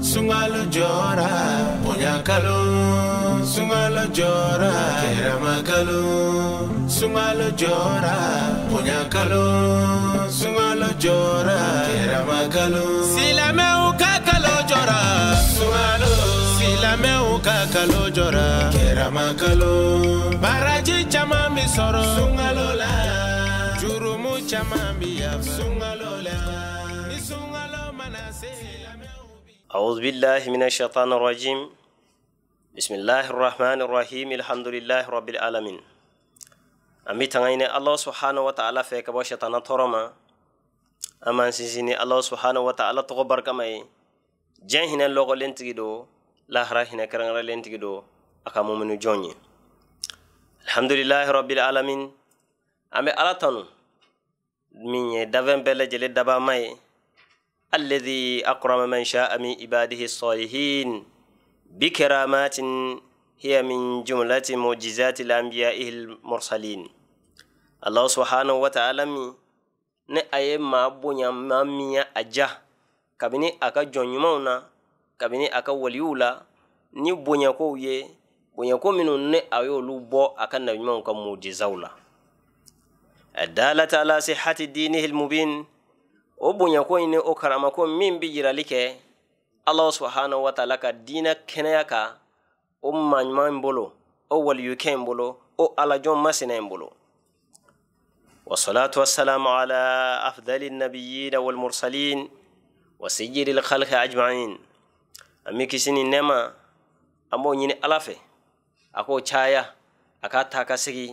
Sungalo jora, kalu Sungalo jora, makaloo. Sungalo jora, kalu Sungalo jora, keramakalo. Silameu kakalo jora. Sungalo. Silameu kakalo jora. Keramakalo. Baraji chama misoro. Sungalo la. caman bi ya sunkalo la ni sunkalo mana se أعوذ بالله من الشيطان الرجيم بسم الله الرحمن الرحيم الحمد لله رب العالمين أمي تغيني الله سبحانه وتعالى فيك بوشيطان تورما أما سيسيني الله سبحانه وتعالى تغبر كمي جان هنا لغو لنتجدو lahara hina karangara lentigi do aka muminu jonye alhamdulillahi rabbil alamin ame ala tanu min ye dafɛn bɛɛ lajɛlen dabama ye alladhi akrama man sha'a min ibadihi salihin bi karamatin hiya min jumlati mu'jizati al-anbiya'i al-mursalin Allah subhanahu wa ta'ala min ne a ye maa bonya maa min a ja kabini a ka jɔnɲumanw na kabini a ka waliw la ni bonyakow ye bonyako minnu ne a y'olu bɔ a ka nabiɲumanw ka mujizaw la addaalata ala sixati diinihi lmubin o bonyakoyi ni o karamako min bi yirali kɛ alahu subahanahu wataala ka diina kɛnɛya kan o maɲuman in bolo o waliyukɛ in bolo o alajɔn masina in bolo والصلاة والسلام على أفضل النبيين والمرسلين وسيد الخلق أجمعين أمي كسيني نما أمو نيني ألافي أكو تشايا أكا تاكا سيكي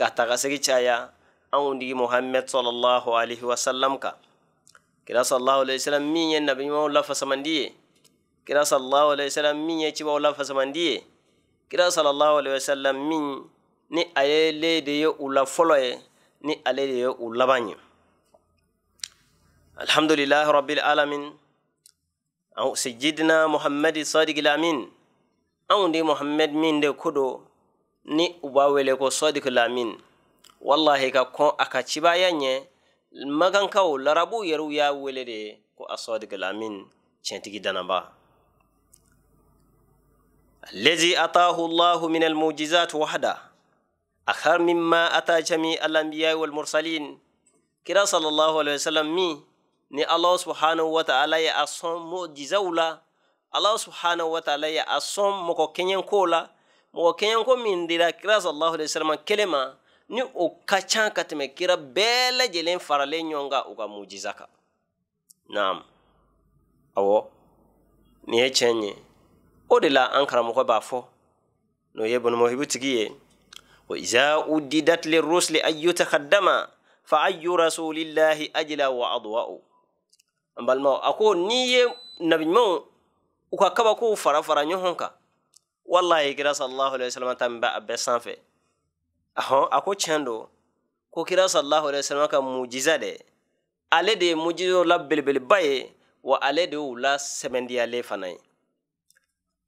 كا تاكا سيكي تشايا anw digi muhammad sallallahu alaihi wasallam ka kira sallallahu alaihi wasallam min ye nabi ɲumanw lafasamandi ye kira sallallahu alaihi wasallam min ye cibaw lafasamandi ye kira sallallahu alaihi wasallam min ni a ye le de ye u la fɔlɔ ye ni ale de ye u laban ye alhamdulilahi rabil alamin anw sijidina muhammadi sadiki lamin anw de muhammad min de ko do ni u b'a wele ko sadiki wallahi ka kɔn a ka cibaya ɲɛ magankaw larabuw yɛrɛw y'a wele de ko asadiqal amin tiɲɛtigi danaba الذي أتاه الله من المعجزات وحده أخر مما أتى جميع الأنبياء والمرسلين كرا صلى الله عليه وسلم مي ni allah subhanahu wa ta'ala ye a sɔn mojizaw la allah subhanahu wa ta'ala ye a sɔn mɔgɔ kɛɲɛko la mɔgɔ kɛɲɛko min dira kira sallallahu alaihi wasallam kelen ma ni o ka can ka tɛmɛ kira bɛɛ lajɛlen faralen ɲɔgɔn ka u ka mujiza ka naam awɔ nin ye tiɲɛ ye o de la an karamɔgɔ b'a fɔ n'o ye bonomohibutigi ye wa iza udidat lirusli an yutakaddama fa ayu rasulillahi ajla wa adwa'u an balimaw a ko n'i ye nabiɲumanw u ka kabakow fara fara ɲɔgɔn kan wallahi kira sallallahu alaihi wasallam ta min b'a bɛɛ sanfɛ ahon a ko tiɲɛ do ko kira sallallahu alaihi wasallam ka mujiza de ale de ye mujizo la belebeleba ye wa ale de y'u la sɛmɛndiyale fana ye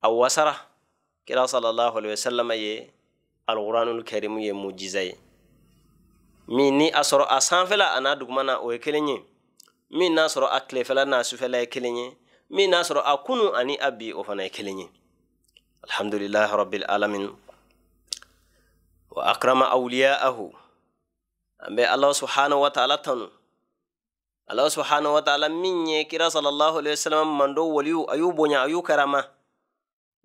a wasara kira sallallahu alaihi wasallam ye alkuranul karimu ye mujiza ye min ni a sɔrɔ a sanfɛla a n'a duguma na o ye kelen ye min n'a sɔrɔ a tilefɛla n'a sufɛla ye kelen ye min n'a sɔrɔ a kunu ani a bi o fana ye kelen ye alhamdulilahi rabil alamin wa akrama awliya'ahu ambe allah subhanahu wa ta'ala tanu allah subhanahu wa ta'ala min ye kira sallallahu alaihi wasallam mando waliyu ayu bonya ayu karama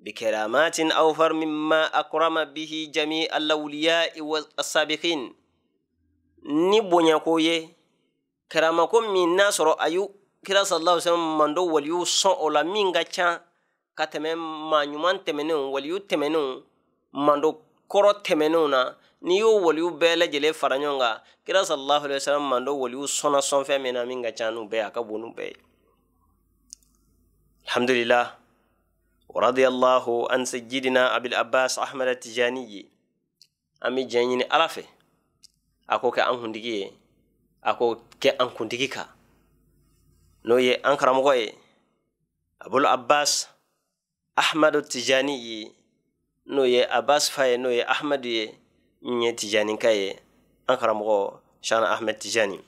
بكرامات أوفر مما أكرم به جميع الأولياء والسابقين نبني كوي كرامكم من ناصر أيو kira sallallahu alaihi wasallam mando waliyu sɔn o la min ka can ka tɛmɛ maa ɲuman tɛmɛnenw waliyu tɛmɛnenw mando kɔrɔ tɛmɛnenw na n'i y'o waliw bɛɛ lajɛlen fara ɲɔgɔn kan kira sallallahu alaihi wasallam man do waliw sɔnna sɔnfɛn min na min ka ca n'u bɛɛ a ka bon n'u bɛɛ ye alhamdulillah ورضي الله عن سيدنا أبي العباس أحمد التجاني أمي جانين ألافي أكو كأن هندقي أكو كأن كندقي كا نوي أنكر مغوي أبو العباس أحمد التجاني نوي أباس فاي نوي أحمد n'o ye ahmadu ye min شان أحمد تجاني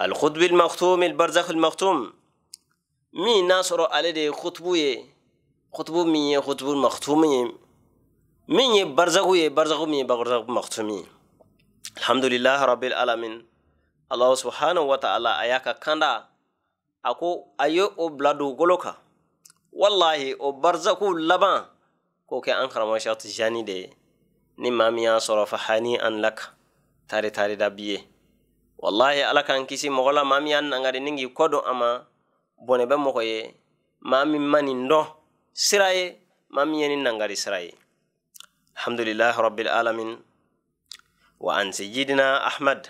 الخطب المختوم البرزخ المختوم مي ناصر على دي خطبو يي خطبو مي خطبو المختوم يي مين يي برزخو يي برزخو مين برزخ مختوم الحمد لله رب العالمين الله سبحانه وتعالى اياكا كاندا اكو ايو او بلادو غلوكا والله او برزخو لبان koke an karamasat jani de ni mami ya soro fa hani an lak tare tare da biye wallahi ala kan kisi mogola mami an nanga de ningi kodo ama bone be moko ye mami mani ndo siraye mami yeni nanga de siraye alhamdulillah rabbil alamin wa an sayyidina ahmad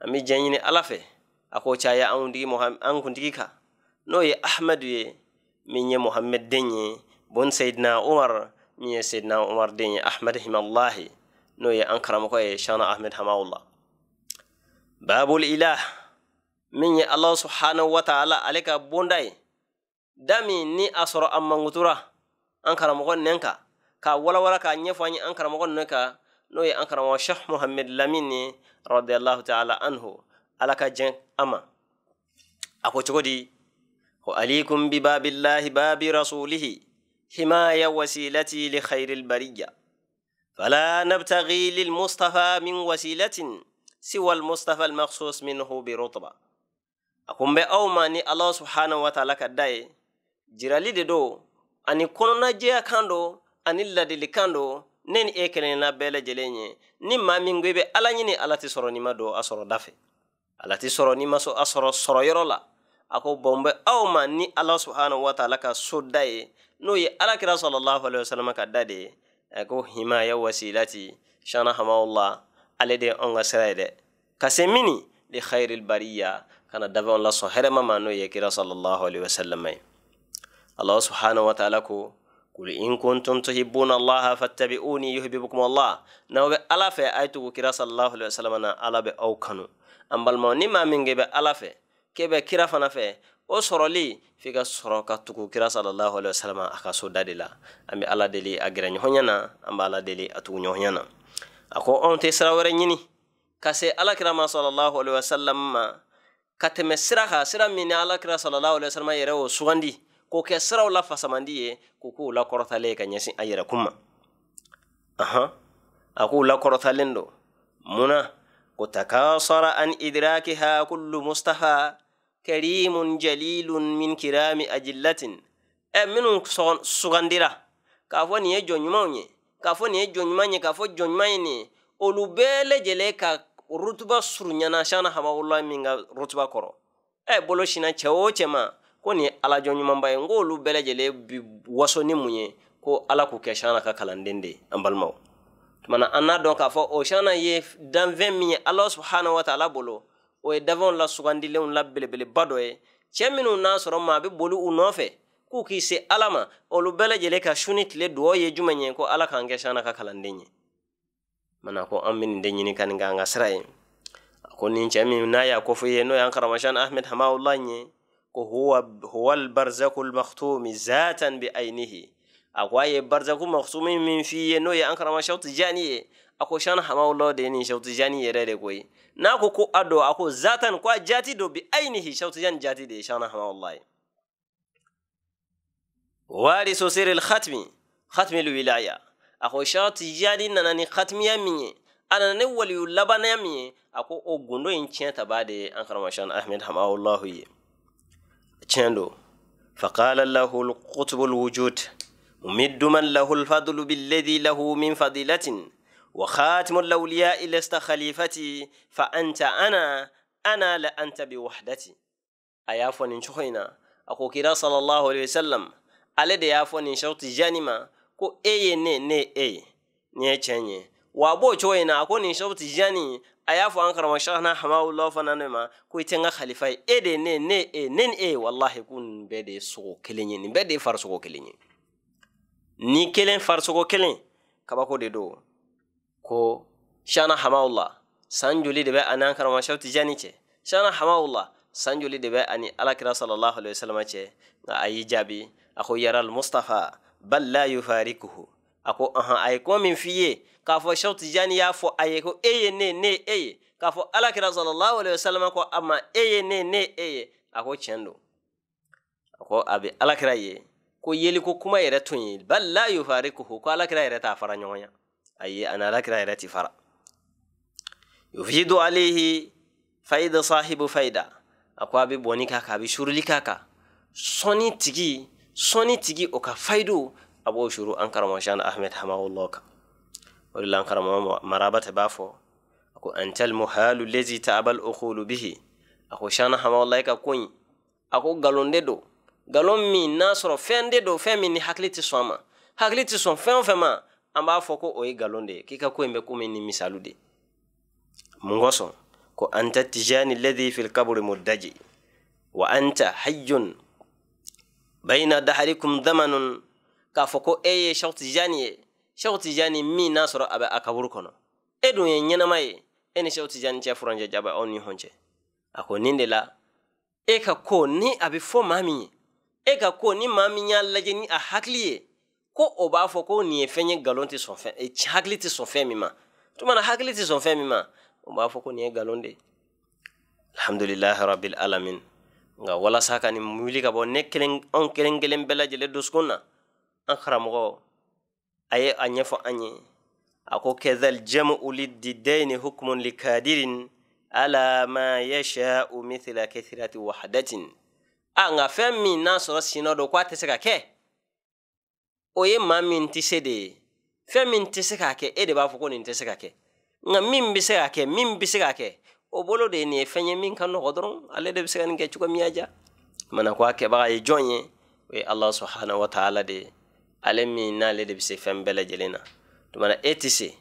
ami janyini ala fe ako chaya an ndi mohammed an kundiki ka no ye ahmad ye minye mohammed denye bun seydna umar min ye seydna umar den ye ahmad himallahi no ye an karamɔgɔ ye shana ahmed hamawulla babul ilah min ye allah subhanahu wa ta'ala ale ka bonda ye ni a sɔrɔ a mangutura an karamɔgɔ nɛn ka k'a walawala k'a ɲɛfɔ an ye an karamɔgɔ nɛn ka n'o ye an karamɔgɔ shekh muhammed lamin ye ta'ala anhu ala ka jɛn a ma a ko cogo di ko alikum bi babillahi babi rasulihi حماية وسيلتي لخير البرية فلا نبتغي للمصطفى من وسيلة سوى المصطفى المخصوص منه برتبة أقوم بأوماني الله سبحانه وتعالى كداي jirali de do ani kɔnɔnajɛya kan do ani ladili kan do ne ni e kelenna bɛɛ lajɛlen ye ni maa min ko i bɛ ala ɲini ala tɛ sɔrɔ n'i ma don a sɔrɔ da fɛ ala tɛ sɔrɔ n'i ma sɔn a sɔrɔ sɔrɔyɔrɔ la a ko bɔn bɛ aw ma ni ala subhanahu wa taala ka so da ye n'o ye kira sallallahu alaihi wasallam ka da de ye a ko himaya wasilati shana hamawla ale de anw ka sira ye dɛ ka se mini li khairil bariya kana la lasɔn hɛrɛma ma n'o ye kira sallallahu alaihi wasallam ye allah subhanahu wa taala ko قل إن كنتم تحبون الله فاتبعوني يحببكم الله نو ألا في آيتو كرا صلى الله عليه وسلم ألا بأو كانوا أما الموني ما من جب ألا في k'e bɛ kira fana fɛ o sɔrɔli f'i ka sɔrɔ ka tugu kira sallallahu alaihi wasallam a ka so da de la an be ala deli a gɛrɛ ɲɔgɔnya na an be ala deli a tugu ɲɔgɔnya na a ko anw tɛ sira wɛrɛ ɲini ka se alakira ma sallallahu alaihi wasallam ma ka tɛmɛ sira kan sira min ni kira sallallahu alaihi wasallam yɛrɛ y'o sugandi k'o kɛ siraw la fasamandi ye ku k'u la kɔrɔtalen ka ɲɛsin a yɛrɛ kun ma ahan a k'u la kɔrɔtalen don mun na ko takasara an idrakiha kullu mustaha karimun jalilun min kirami ajillatin e minu sugandira kafo niye joñumaye kafo niye joñumaye kafo joñumayeni olu bele jele ka rutuba suruyana sana hamawulla minga rutuba koro e bolo sina cewo cema ko ni ala joñumabaye ngo olu bele jele bi waso ni muye ko ala ku ke sana ka kalandende anbalmao tumana an n'a dɔn k'a fɔ o shana ye danfɛn min ye ala subhanahu wa taala bolo o ye dafɛnw la sugandilenw la belebeleba dɔ ye cɛ minnu n'a sɔrɔ maa bɛ boli u nɔfɛ k'u k'i se ala ma olu bɛɛ lajɛlen ka su ni tile duwawu ye jumɛn ye ko ala k'an kɛ shana ka kalanden ye mana ko an bɛ nin de ɲini ka nin k'an ka sira ye a ko nin cɛ min n'a y'a ko fɔ i ye n'o y'an karamɔgɔ shana ahmed hamawula ye ko huwa huwal barzakul makhtumi zatan bi aynihi akwaye barzaku maksumin min fiye no ye an karama shawtu jani ye ako shan hamawlo de ni shautu jani da de yi. na ko ko ado ako zatan kwa jati do bi ainihi shautu jani jati de shan hamawallahi warisu siril khatmi khatmi wilaya ako shautu jani nanani ya minye anani waliyu ya minye ako o gundo in tiɲɛ ta ba de an karama shan ahmed hamawallahu ye tiɲɛ do فقال له القطب الوجود ممد من له الفضل بالذي له من فضيلة وخاتم الأولياء لست خليفتي فأنت أنا أنا لأنت بوحدتي أيافو ننشخينا أكو كرا صلى الله عليه وسلم ألا ديافو ننشوت جانما كو أي ني ني أي ني تشاني وابو تشوينا أكو ننشوت جاني أيافو أنكر مشاهنا حما الله فنانما كو يتنغ خليفة دي ني ني أي ني أي والله يكون بدي سوق كليني بدي فرسوق كليني ni kelen farisogo kelen kabako de do ko shana hamawula san joli de bɛ ani an karamɔgɔmasɛw jani cɛ shana hamawula san joli de bɛ ani alakira sallallahu alaihi wasallam cɛ nka a y'i jaabi a ko yaral mustafa bal la yufarikuhu a ko ahan a ye kuma min f'i ye k'a fɔ sɛw jani y'a fɔ a ye ko e ye ne ne ye eh e ye k'a fɔ alakira sallallahu alaihi wasallam ko a ma e eh ye ne ne e ye a ko tiɲɛ don a ko a bɛ alakira ye ko ko kuma yɛrɛ tun ye bal la yufarikuhu ko alakira yɛrɛ t'a fara ɲɔgɔn ya ayi ana alakira yɛrɛ ti fara yufidu alayhi faida sahibu faida a ko a bɛ bɔnni k'a kan a bɛ suruli k'a kan sɔni tigi sɔni tigi o ka faidu a b'o suru an karamɔgɔ shan ahmed hamawulɔ kan o an karamɔgɔ maraba ta b'a fɔ a ko antal muhalu lezi ta'abal okolu bihi a ko shani hamawulɔ ka ko in a ko nkalon de don galon mi n'a sɔrɔ fɛn de don fɛn min ni hakili tɛ sɔn a ma hakili tɛ sɔn fɛn o fɛn ma an b'a fɔ ko o ye nkalon de ye k'i ka ko in bɛ komi ni misalu de mun kosɔn ko anta tijani ladi fil kaburi mudaji wa anta hayyun baina daharikum damanun k'a fɔ ko e ye shɛw tijani ye shɛw tijani mi n'a sɔrɔ a bɛ a kaburu kɔnɔ e dun ye ɲɛnama ye e ni shɛw tijani cɛ furanjɛ jaba aw ni ɲɔgɔn cɛ a ko nin de la e ka ko ni a bɛ fɔ maa min ye e ka ko ni maa min y'a lajɛ ni a hakili ye ko o b'a fɔ ko nin ye fɛn ye nkalon tɛ sɔn fɛn e hakili tɛ sɔn fɛn min ma tuma na hakili tɛ sɔn fɛn min ma o b'a fɔ ko nin ye nkalon de ye alhamdulilahi rabil alamin nka walasa ka nin wuli ka bɔ ne kelen anw kelen kelen bɛɛ lajɛlen dusukun na an karamɔgɔ a ye a ɲɛfɔ an ye a ko kɛzal jamu lididayni hukumu likadirin ala ma yashau mithla kathirati wahadatin. a nka fɛn min n'a sɔrɔ sinɔ don k'a tɛ se ka kɛ o ye maa min tɛ se de ye fɛn min tɛ se k'a kɛ e de b'a fɔ ko nin tɛ se ka kɛ nka min bɛ se ka kɛ min bɛ se ka kɛ o bolo de ye nin ye fɛn ye min ka nɔgɔ dɔrɔn ale de bɛ se ka nin kɛ cogo min ya mana ko a kɛbaga ye jɔn ye o ye ala subahana wa taala de ye ale min n'ale de bɛ se fɛn bɛɛ lajɛlen na tuma na e tɛ se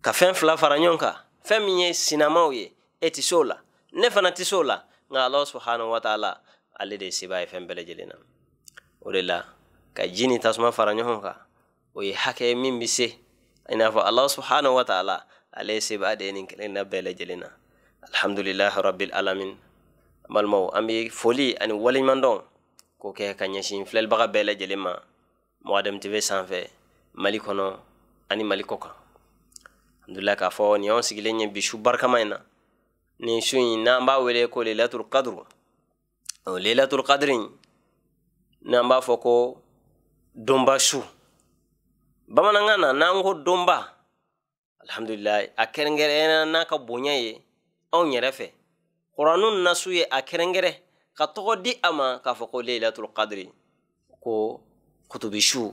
ka fɛn fila fara ɲɔgɔn kan fɛn min ye sinamaw ye e tɛ se o la ne fana tɛ se o la nka ala subahana wa taala alle de si baaye fɛn bɛɛ na o de la ka ji ni tasuma fara ɲɔgɔn kan o ye hakɛ min bɛ se i n'a fɔ subhanahu wa taala ale ye seba de ye nin kelen na bɛɛ na alhamdulilahi rabil alamin balimaw an bɛ foli ani waleɲuman dɔn k'o kɛ ka ɲɛsin filɛlibaga bɛɛ lajɛlen ma mɔgɔdɛm tv sanfɛ mali kɔnɔ ani mali kɔ kan alhamdulilahi k'a fɔ nin y'anw sigilen ye bi su barikama in na nin su in n'an b'a wele ko le latul Oh, lailatul kadiri n'an b'a fɔ ko donba su bamanankan na n'an ko donba alhamdulilayi a kɛrɛnkɛrɛnyana n'a ka bonya ye anw yɛrɛ fɛ kuranun nasu ye a kɛrɛnkɛrɛ ka tɔgɔ di a ma k'a fɔ ko lailatul kadiri ko kutubi su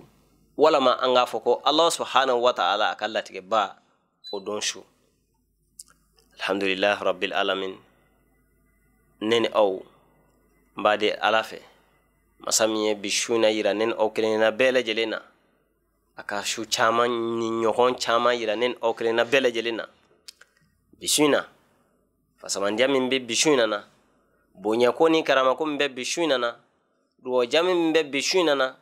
walama an k'a fɔ ko ala subhanahu wa ta'ala a ka latigɛba o don su alhamdulilahi rabbil alamin ne ni aw n b'a di ala fɛ masa min ye bi su na yira ne ni aw kelenna bɛɛ lajɛlen na a ka su caman ni ɲɔgɔn caman yira ne ni aw kelenna bɛɛ lajɛlen na bi su in na fasamandiya min bɛ bi su in na na bonyako ni karamako min bɛ bi su na na duwaja min bɛ bi su in na na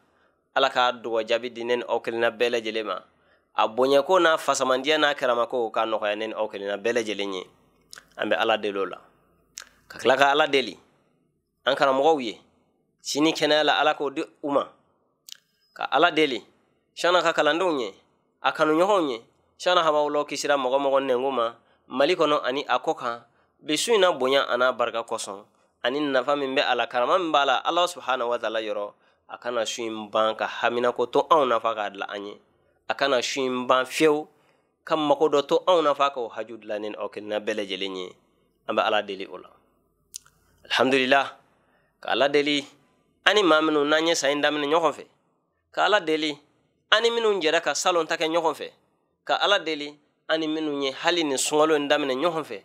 ala ka duwaja bi di ne ni aw kelenna bɛɛ lajɛlen ma a bonyako n'a fasamandiya n'a karamako ka nɔgɔya ne ni aw kelenna bɛɛ lajɛlen ye an bɛ ala deli o la ka tila ka ala deli an karamɔgɔw ye sini kɛnɛya la ala k'o di u ma ka ala deli shanna ka kalandenw ye a kanuɲɔgɔnw ye shanna habawulaw kisira mɔgɔ mɔgɔ nɛngu ma mali kɔnɔ ani a kɔ kan bi su in na bonya a barika kosɔn ani nafa min bɛ a la karama min b'a la ala subahana wataala yɔrɔ a kana su in ban ka haminako to anw nafa k'a dila an ye a kana su in ban fiyewu ka mako dɔ to anw nafa k'o haju dilannen aw kelenna bɛɛ lajɛlen ye an bɛ ala deli o la alhamdulilah k'ala deli ani ma minnu n'an ye san in daminɛ ɲɔgɔn fɛ k'ala deli ani minnu jɛra ka salon ta kɛ ɲɔgɔn fɛ ka ala deli ani minnu ye hali ni sunkalo in daminɛ ɲɔgɔn fɛ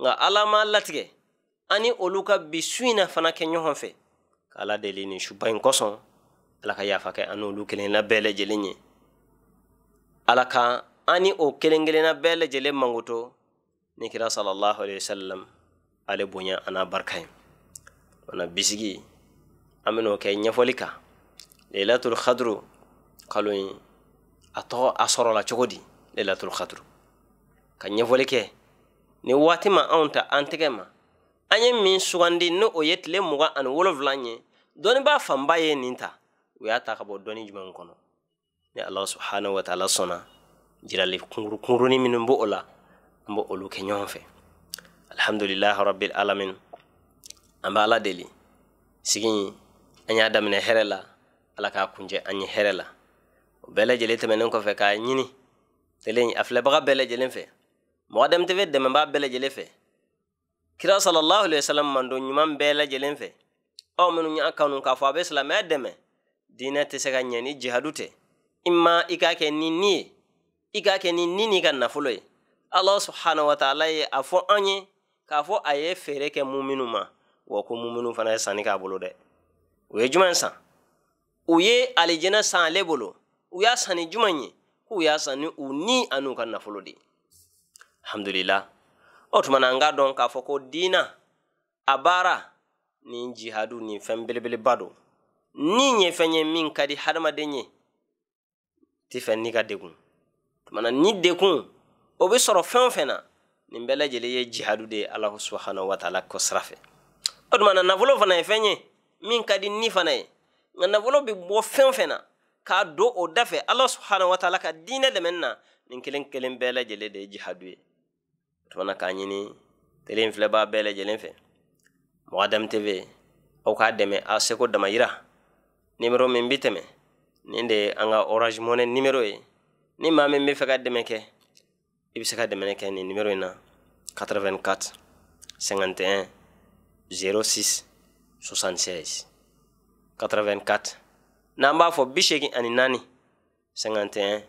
nka ala ma latigɛ ani olu ka bi na fana kɛ ɲɔgɔn fɛ k'ala deli ni suba kosɔn ala ka yafa kɛ ani olu kelenna bɛɛ lajɛlen ye ala ka ani o kelen kelenna bɛɛ lajɛlen mangoto ni kira salallahu alehi wasallam ale bonya ana n'a barika ye wala bisigi an bɛ kɛ ɲɛfɔli kan lelatul khadru kalo in a tɔgɔ a sɔrɔla cogo di lelatul khadru ka ɲɛfɔli kɛ ni waati ma anw ta an tɛgɛ ma an ye min sugandi ni o ye tile mugan ani wolonwula ye dɔnnibaa fanba ye nin ta u y'a ta ka bɔ dɔnni jumɛn kɔnɔ ni ala subhanahu wa taala sɔnna jirali kunguru kungurunin minnu b'o o la an b'olu kɛ ɲɔgɔn fɛ alhamdulilahi rabil alamin an bɛ ala deli sigi in an y'a daminɛ hɛrɛ la ala k'a kunjɛ an ye hɛrɛ la o bɛɛ lajɛlen tɛmɛnen kɔfɛ k'a ɲini tele in a filɛbaga bɛɛ lajɛlen fɛ mɔgɔ dɛmɛ tɛ dɛmɛbaa bɛɛ lajɛlen fɛ kira sallallahu alaihi wasallam mando ɲuman bɛɛ lajɛlen fɛ aw minnu y'a kanu k'a fɔ a be silamaya dɛmɛ diinɛ tɛ se ka ɲɛ ni jihadu tɛ i ma i k'a kɛ ni ni ye i k'a kɛ ni ni n'i ka nafolo ye ala subhanahu wa taala ye a fɔ an ye k'a fɔ a ye feere kɛ muminu ma wa ko mumunu fana ye sanni k'a bolo dɛ u ye jumɛn san u ye alijana san ale bolo u y'a san ni jumɛn ye k'u y'a san u ni an'u ka nafolo de alhamdulila o tuma na an k'a dɔn k'a fɔ ko diina a baara nin jihadu ni fɛn belebeleba don ni ye fɛn ye min ka di hadamaden ye ti fɛ n'i ka degun tumana ni degun o bɛ sɔrɔ fɛn o fɛn na nin bɛɛ lajɛlen ye jihadu de ye alahu subahana wa taala kɔ sira fɛ o tuma na nafolo fana ye fɛn ye min ka di ni fana ye nka nafolo bɛ bɔ fɛn o fɛn na k'a don o da fɛ ala subahana wa taala ka diinɛ dɛmɛni na nin kelen kelen bɛɛ lajɛlen de ye jihadu ye o tuma na k'a ɲini tele in filɛbaa bɛɛ lajɛlen fɛ mɔgɔ adamu tv aw k'a dɛmɛ a seko dama damayira nimero min bi tɛmɛ nin de ye an ka orange money nimero ye ni maa min bɛ fɛ ka dɛmɛ kɛ i bɛ se ka dɛmɛ kɛ nin nimero in na 84 51 06 76 84 n'an b'a fɔ bi seegin ani naani 51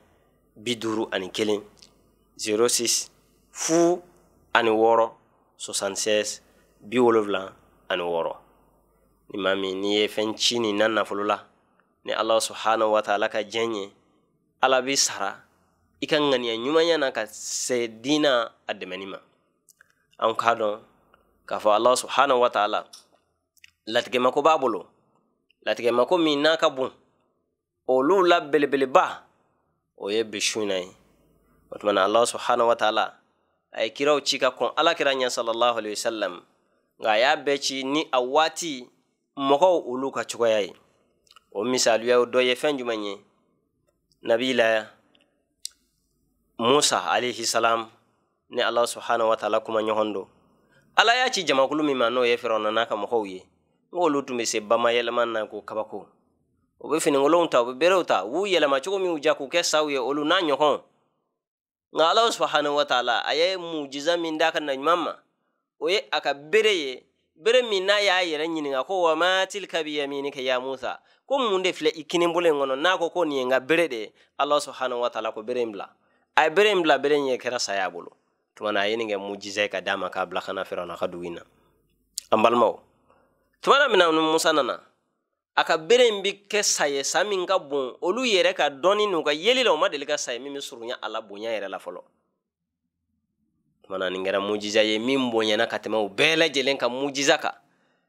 bi duuru ani kelen 06 fu ani wɔɔrɔ 76 bi wolonwula ani wɔɔrɔ ni maa mi n'i ye fɛn ci ni na nafolo la ni ala subhanahu wa taala ka diɲɛ ye ala b'i sara i ka ŋaniya ɲumanya na ka se diina a dɛmɛni ma an k'a dɔn k'a fɔ alahu subhanahu wa taala latigɛmako b'a bolo latigɛmako min n'a ka bon olu la belebeleba o ye bi suna ye o tuma subhanahu wa taala a ye kiraw ci ka kɔn kira ɲɛ salallahu alaihi wasallam nga a y'a bɛɛ ci ni a waati mɔgɔw olu ka cogoya ye o misaliya o dɔ ye fɛn jumɛn ye nabila musa alayhi salam ni alahu subhanahu wa taala kuma ɲɔgɔn don ala y'a ci jamakulu min ma n'o ye firawuna n'a ka mɔgɔw ye n tun bɛ se bamayɛlɛma na ko kabako u bɛ finikolonw ta u bɛ berew ta u b'u yɛlɛma cogo min ja k'u kɛ saw ye olu n'a ɲɔgɔnw nka ala subahana wa taala a ye mujiza min d'a ka naɲuman ma o ye a ka bere ye bere min n'a y'a yɛrɛ ɲininka ko wa ma tilika bi yaminika ya musa ko mun de filɛ i kinibolo in kɔnɔ n'a ko ko nin ye n ka bere de ye ala subahana wa taala ko bere in bila a ye bere in bila bere in ye kɛra saya bolo tumana yini nge mujiza ka dama ka bila kana firawna ka duwina an balimaw tumana mina unu musa nana aka ka bere in bi kɛ sa ye bon olu yere ka doni nuka yeli la u ka saye mimi min be surunya a la bonya yɛrɛ la folo tumana ningera kɛra mujiza ye min bonyana na katema ubele bɛɛ lajɛlen ka mujiza kan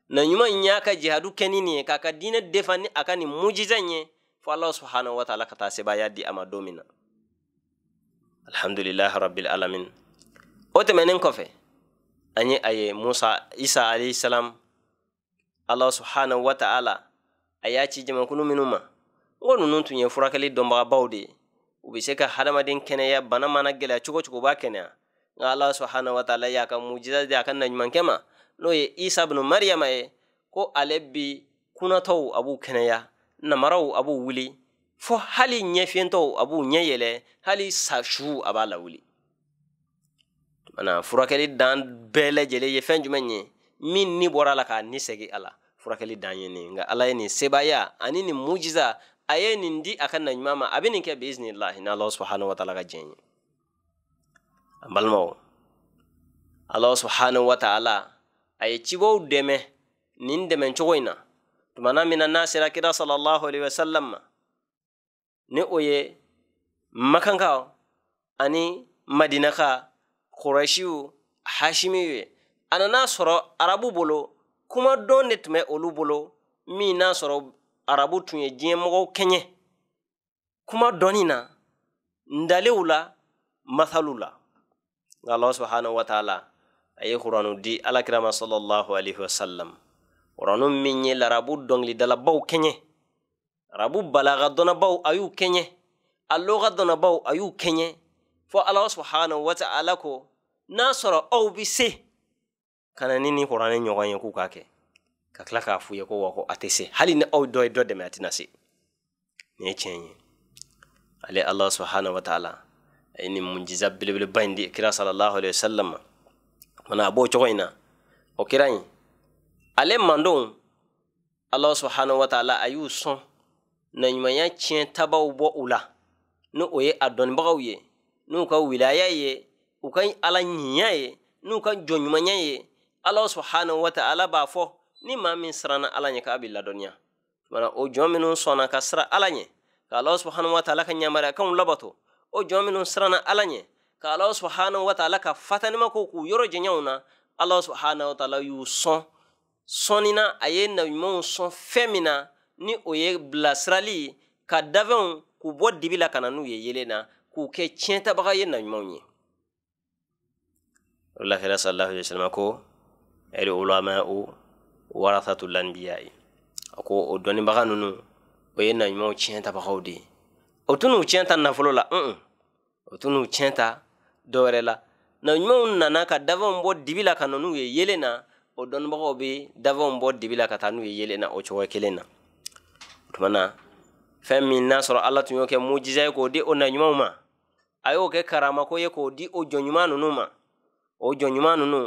na nyuma nyaka jihadu kenini nin ye k'a dine defani aka ni a ka nin mujiza ye fo alahu subhanahu wataala ka taa sebaya di ama domina alhamdulillah rabbil alamin o tɛmɛnen kɔfɛ an ye a ye musa isa alayhisalam ala subhanahu wa ta'ala a y'a ci jamakulu minnu ma ko ninnu tun ye furakɛli dɔnbagabaw de ye u bɛ se ka hadamaden kɛnɛya bana mana gɛlɛya cogo cogo u b'a kɛnɛya nka ala subhanahu wa ta'ala y'a ka mujiza di a ka naɲumankɛ ma n'o ye isa bin mariyama ye ko ale bi kunnatɔw a b'u kɛnɛya namaraw a b'u wuli fo hali ɲɛfiyɛntɔw a b'u ɲɛ yɛlɛ hali sa su a b'a lawuli furakɛli dan bɛɛ lajɛlen ye fɛn jumɛn ye min ni bɔra la k'a ni segi a la furakɛli dan ye nin nka ala ye nin sebaya ani nin mujiza a ye nin di a ka naɲuman ma a bɛ nin kɛ biiznillahi ni ala subhanahu wa taala ka jɛn ye an balimaw ala subhanahu wa taala a ye cibaw dɛmɛ nin dɛmɛ cogo in na tumana min na n'a sera kira sallallahu alaihi wasallam ma ni o ye makanka ani madinakaw kurashiwu hashimiwe ana na soro arabu bolo kuma don ne tume olu bolo mi na soro arabu tunye jiye mɔgɔ kɛɲɛ kuma dɔni na ndalewu la mathalu la nga allah subhanahu wa taala a ye kuranu di alakira ma sallallahu alaihi wa sallam kuranu min ye larabu dɔnkilidalabaw kɛɲɛ arabu balaga dɔnnabaw a y'u kɛɲɛ a loga dɔnnabaw a y'u kɛɲɛ fo ala subhanahu wa ta'ala ko n'a sɔrɔ aw bi se ka na ni ni kuranɛ ɲɔgɔn ye k'u k'a kɛ ka tila k'a f'u ye ko wa ko a tɛ se hali ni aw dɔ ye dɔ dɛmɛ a tɛna se nin ye tiɲɛ ye ale ala subhanahu wa ta'ala a ye nin mujiza belebeleba in di kira sallallahu alaihi wasallam ma mana a b'o cogo in na o kira in ale mandenw ala subhanahu wa ta'ala a y'u sɔn na tiɲɛ tabaw bɔ u la ni o ye a dɔnnibagaw ye n'u ka wilaya ye u ka ala ɲiya ye n'u ka jɔnɲumanya ye ala subhanahu wa ta'ala b'a fɔ ni maa min siranna ala ɲɛ k'a bɛ ladɔnniya mana o jɔn minnu sɔnna ka sira ala ɲɛ ka ala subhanahu wa ta'ala ka ɲamariya kanw labato o jɔn minnu siranna ala ɲɛ ka ala subhanahu wa ta'ala ka fatanima ko k'u yɔrɔ janyaw na ala subhanahu wa ta'ala y'u sɔn sɔnina a ye nabiɲumanw sɔn fɛn min na ni o ye bilasirali ka dafɛnw k'u bɔ dibi la ka na n'u ye yelen na k'u kɛ tiɲɛtabaga ye naɲumanw ye o lakira sallallahu alaihi wasallam ko el ulamau warathatul anbiya'i a ko o dɔnnibaga ninnu o ye naɲumanw tiɲɛtabagaw de ye o tun'u tiɲɛ ta nafolo la un o tun'u tiɲɛ ta dɔ la naɲumanw nana ka dabanw bɔ dibi la ka na n'u ye yelen na o dɔnnibagaw bɛ dabanw bɔ dibi la ka taa n'u ye yelen na o cogoya kelen na o tuma na fɛn min n'a sɔrɔ ala tun y'o kɛ mujiza ye k'o di o naɲumanw ma a y'o kɛ karamako ye k'o di o jɔnɲuman nunu ma o jɔnɲuman nunu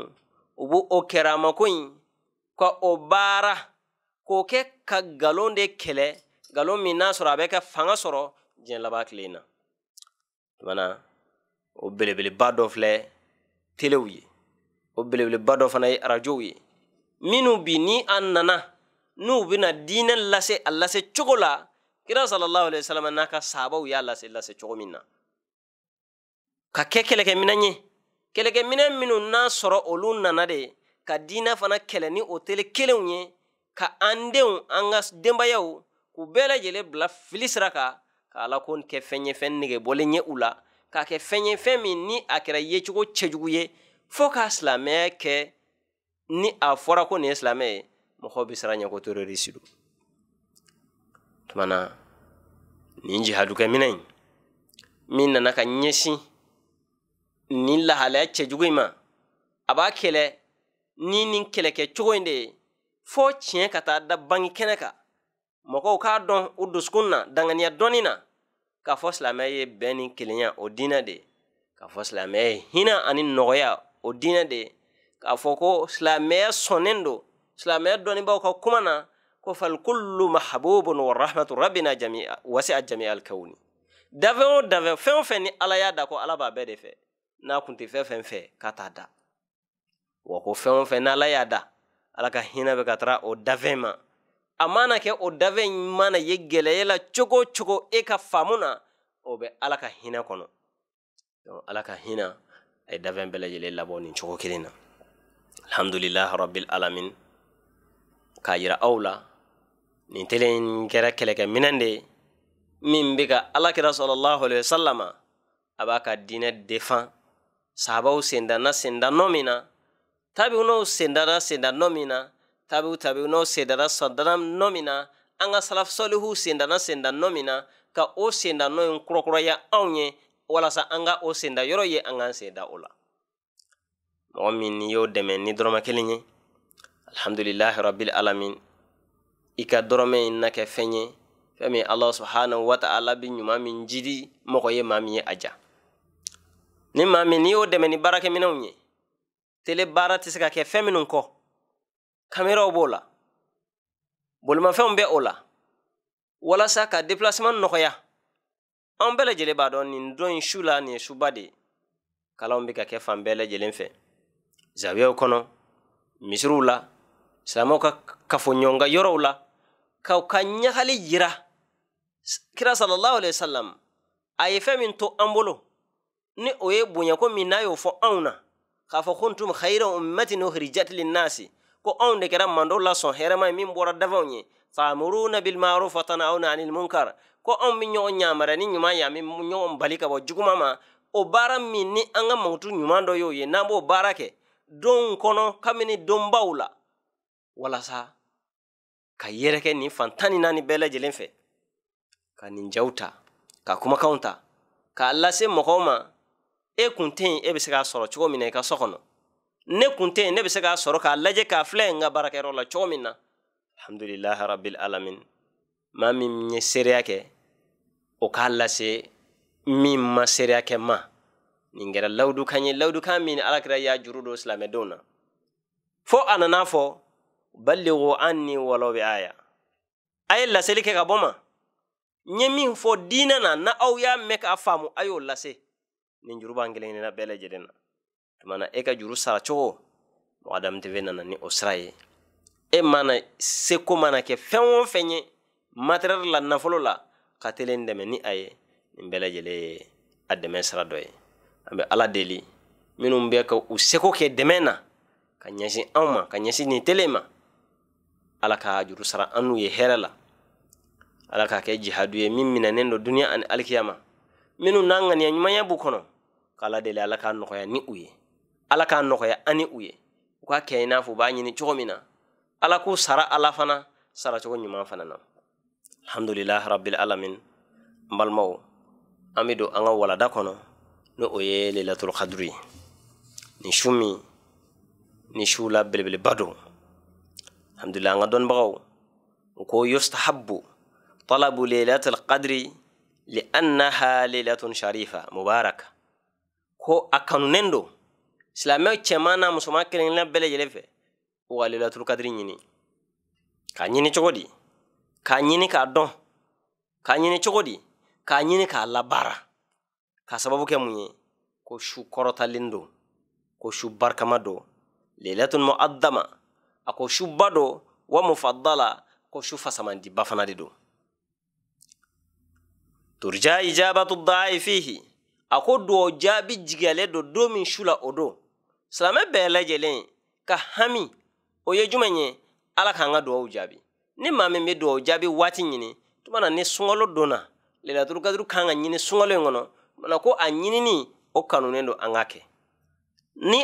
u b' o kɛramako ɲi ka o baara k'o kɛ ka galon de kɛlɛ galon min n'a sɔrɔ a bɛ kɛ fanga sɔrɔ jiɲɛ laba tilen na tumana o belebeleba dɔ filɛ telew ye o belebeleba dɔ fana ye arajow ye minw bi ni a nana n'u bena diinɛ lase a lase cogo la kira sallallahu alayhi wasallama n'a ka sahabaw y'a lase lase cogo min na ka kɛ kɛlɛkɛminɛ ye kɛlɛkɛminɛ minw n'a sɔrɔ olu nana de ka diinɛ fana kɛlɛ ni o tele kelenw ye ka an denw an ka denbayaw k'u bɛɛ lajɛle bila fili sira ka ka ala ko kɛ fɛn ye fɛn negebɔlen ye u la k'a kɛ fɛn ye fɛn min ni a kɛra yecogo cɛjugu ye fɔɔ k'a silamɛya kɛ ni a fɔra ko nin ye silamɛ ye mɔgɔw be sira ɲɛ ko do tumana nin jihadukɛminɛ min nana ka ɲɛsin ni lahalaya cɛjugu in ma a b'a kɛlɛ ni nin kɛlɛkɛcogo in de ye fɔɔ tiɲɛ ka taa da bangi kɛnɛ ka mɔgɔw k'a dɔn u dusukun na danganiya dɔɔni na k'a fɔ silamɛya ye bɛɛ ni kelenya o diinɛ de k'a fɔ silamɛya ye hinɛ ani nɔgɔya o diinɛ de k'a fɔ ko silamɛya sɔnnen do silamɛya dɔnnibaw ka kuma na ko falikulu mahabubun wa rahmatu rabbina jami'a wasi a jami'a dafɛn o dafɛn fɛn o fɛn ni ala y'a da ko ala b'a bɛɛ de fɛ n'a kun tɛ fɛn fɛn fɛ k'a t'a da wa ko fɛn o fɛn n'ala y'a da ala ka hinɛ bɛ ka taga o dafɛn ma a mana kɛ o dafɛn in mana ye gɛlɛya la cogo o cogo e ka faamu na o bɛ ala ka hinɛ kɔnɔ donc ala ka hinɛ a ye dafɛn bɛɛ lajɛlen labɔ nin cogo kelen na alhamdulilahi rabil alamin k'a yira aw la nin telen kɛra kɛlɛkɛminɛn de ye min bɛ ka alakira sɔlɔlahu alayhi wa salama a b'a ka diinɛ defan sahabaw sendanna sendanno min na tabiunaw sendana sendanno min na tabiu tabiunaw sendana sendanno min na an ka salaf sendana sendanno min ka o sendanno in kurakuraya anw ye walasa an ka o senda yɔrɔ ye an k'an senda o la mɔgɔ min n'i y'o dɛmɛ ni dɔrɔmɛ kelen ye alhamdulilahi rabil alamin i ka dɔrɔmɛ in na kɛ fɛn ye fɛn min ala subhanahu wa ta'ala bi ɲuman min jidi mɔgɔ ye maa min ye a ja ni maa min n'i y'o dɛmɛ ni baarakɛminɛw ye tele baara tɛ se ka kɛ fɛn minnu kɔ kameraw b'o la bolimafɛnw bɛ o la walasa ka déplacement nɔgɔya anw bɛɛ lajɛlen b'a dɔn nin don in su la nin ye suba de kalanw be ka kɛ fan bɛɛ lajɛlen fɛ zawiyaw kɔnɔ misiriw la silamaw ka kafoɲɔgɔnka yɔrɔw la k'aw ka ɲagali yira kira sallallahu alaihi wasallam a ye fɛn min to an bolo ni o ye bonya ko min n'a y'o fɔ anw na k'a fɔ kuntum khayra ummatin ukhrijat linnasi ko anw de kɛra mando la sɔn hɛrɛma min bɔra dafaw ye ta'muruna bil ma'ruf wa tan'auna 'anil munkar ko anw min ɲɔgɔn ɲamara ni ɲuman ya min bɛ ɲɔgɔn bali ka bɔ juguma ma o baara min ni an ka mankutu ɲuman dɔ y'o ye n'an b'o baara kɛ donw kɔnɔ kabini donbaw la walasa ka yɛrɛkɛ nin fan tan ni naani bɛɛ lajɛlen fɛ ka nin jaw ta ka kumakanw ta k'a lase mɔgɔw ma e kun tɛ e bɛ se k'a sɔrɔ cogo min na i ka so kɔnɔ ne kun tɛ ne be se k'a sɔrɔ k'a lajɛ k'a filɛ n ka baarakɛyɔrɔ la cogo min na alhamdulilahi rabil alamin maa min ye seereya kɛ o k'a lase min ma seereya kɛ ma nin kɛra lawudukan ye lawudukan min alakira y'a juru do silamɛdenw na fo a nana fɔ baligo an ni walaw be aya a ye laseli kɛ ka bɔ ma n ye min fɔ diinɛ na na aw y'a mɛn k'a faamu a y'o lase ni juru b'an kelen kelenna bɛɛ lajɛlen na tuma na e ka juru sara cogo mɔgɔ adamu tɛ nana ni o sira ye e mana seko mana kɛ fɛn o fɛn ye matɛrɛli la nafolo la ka telen dɛmɛ ni a ye nin bɛɛ lajɛlen ye a dɛmɛ sira dɔ ye an bɛ ala deli minnu bɛ ka u seko kɛ dɛmɛ na ka ɲɛsin anw ma ka ɲɛsin nin tele ma ala ka juru sara an n'u ye hɛrɛ la ala k'a kɛ jihadu ye min minɛnen don duniya ani alikiyama minnu n'a ŋaniya ɲumanya b'u kɔnɔ k'ala deli ala k'a nɔgɔya ni u ye ala k'a nɔgɔya ani u ye u ka kɛ i n'a fɔ u b'a ɲini cogo min na ala k'u sara ala fana sara saracogo ɲuman fana na alhamdulilahi rabil alamin n balimaw an bɛ don an ka walada kɔnɔ ni o ye lelatul kadiri ye ni su min nin su la belebeleba don alhamdulilah an ka dɔnnibagaw u ko yustahabu طلب ليلة القدر لأنها ليلة شريفة مباركة ko a kanunen do silamɛw cɛma n'a musoma kelen kelenna bɛɛ lajɛlen fɛ u ka lelatul ɲini k'a ɲini cogo di k'a ɲini k'a dɔn k'a ɲini cogo di k'a ɲini k'a labaara k'a sababu kɛ mun ye ko su kɔrɔtalen do ko su barikama do lelatul muaddama a ko suba do wa mufaddala ko su fasamandiba fana de don turja ijabatu da'i fihi a ko duwawu jaabi jigiyalen don don min su la o don silamɛ bɛɛ lajɛlen ka hami o ye jumɛn ye ala k'an ka duwawu jaabi ni maa min bɛ duwawu jaabi waati ɲini tuma na ni sunkalo donna lailatul kadiri kan ka ɲini sunkalo in kɔnɔ mana ko a ɲinini o kanunen don an ka kɛ ni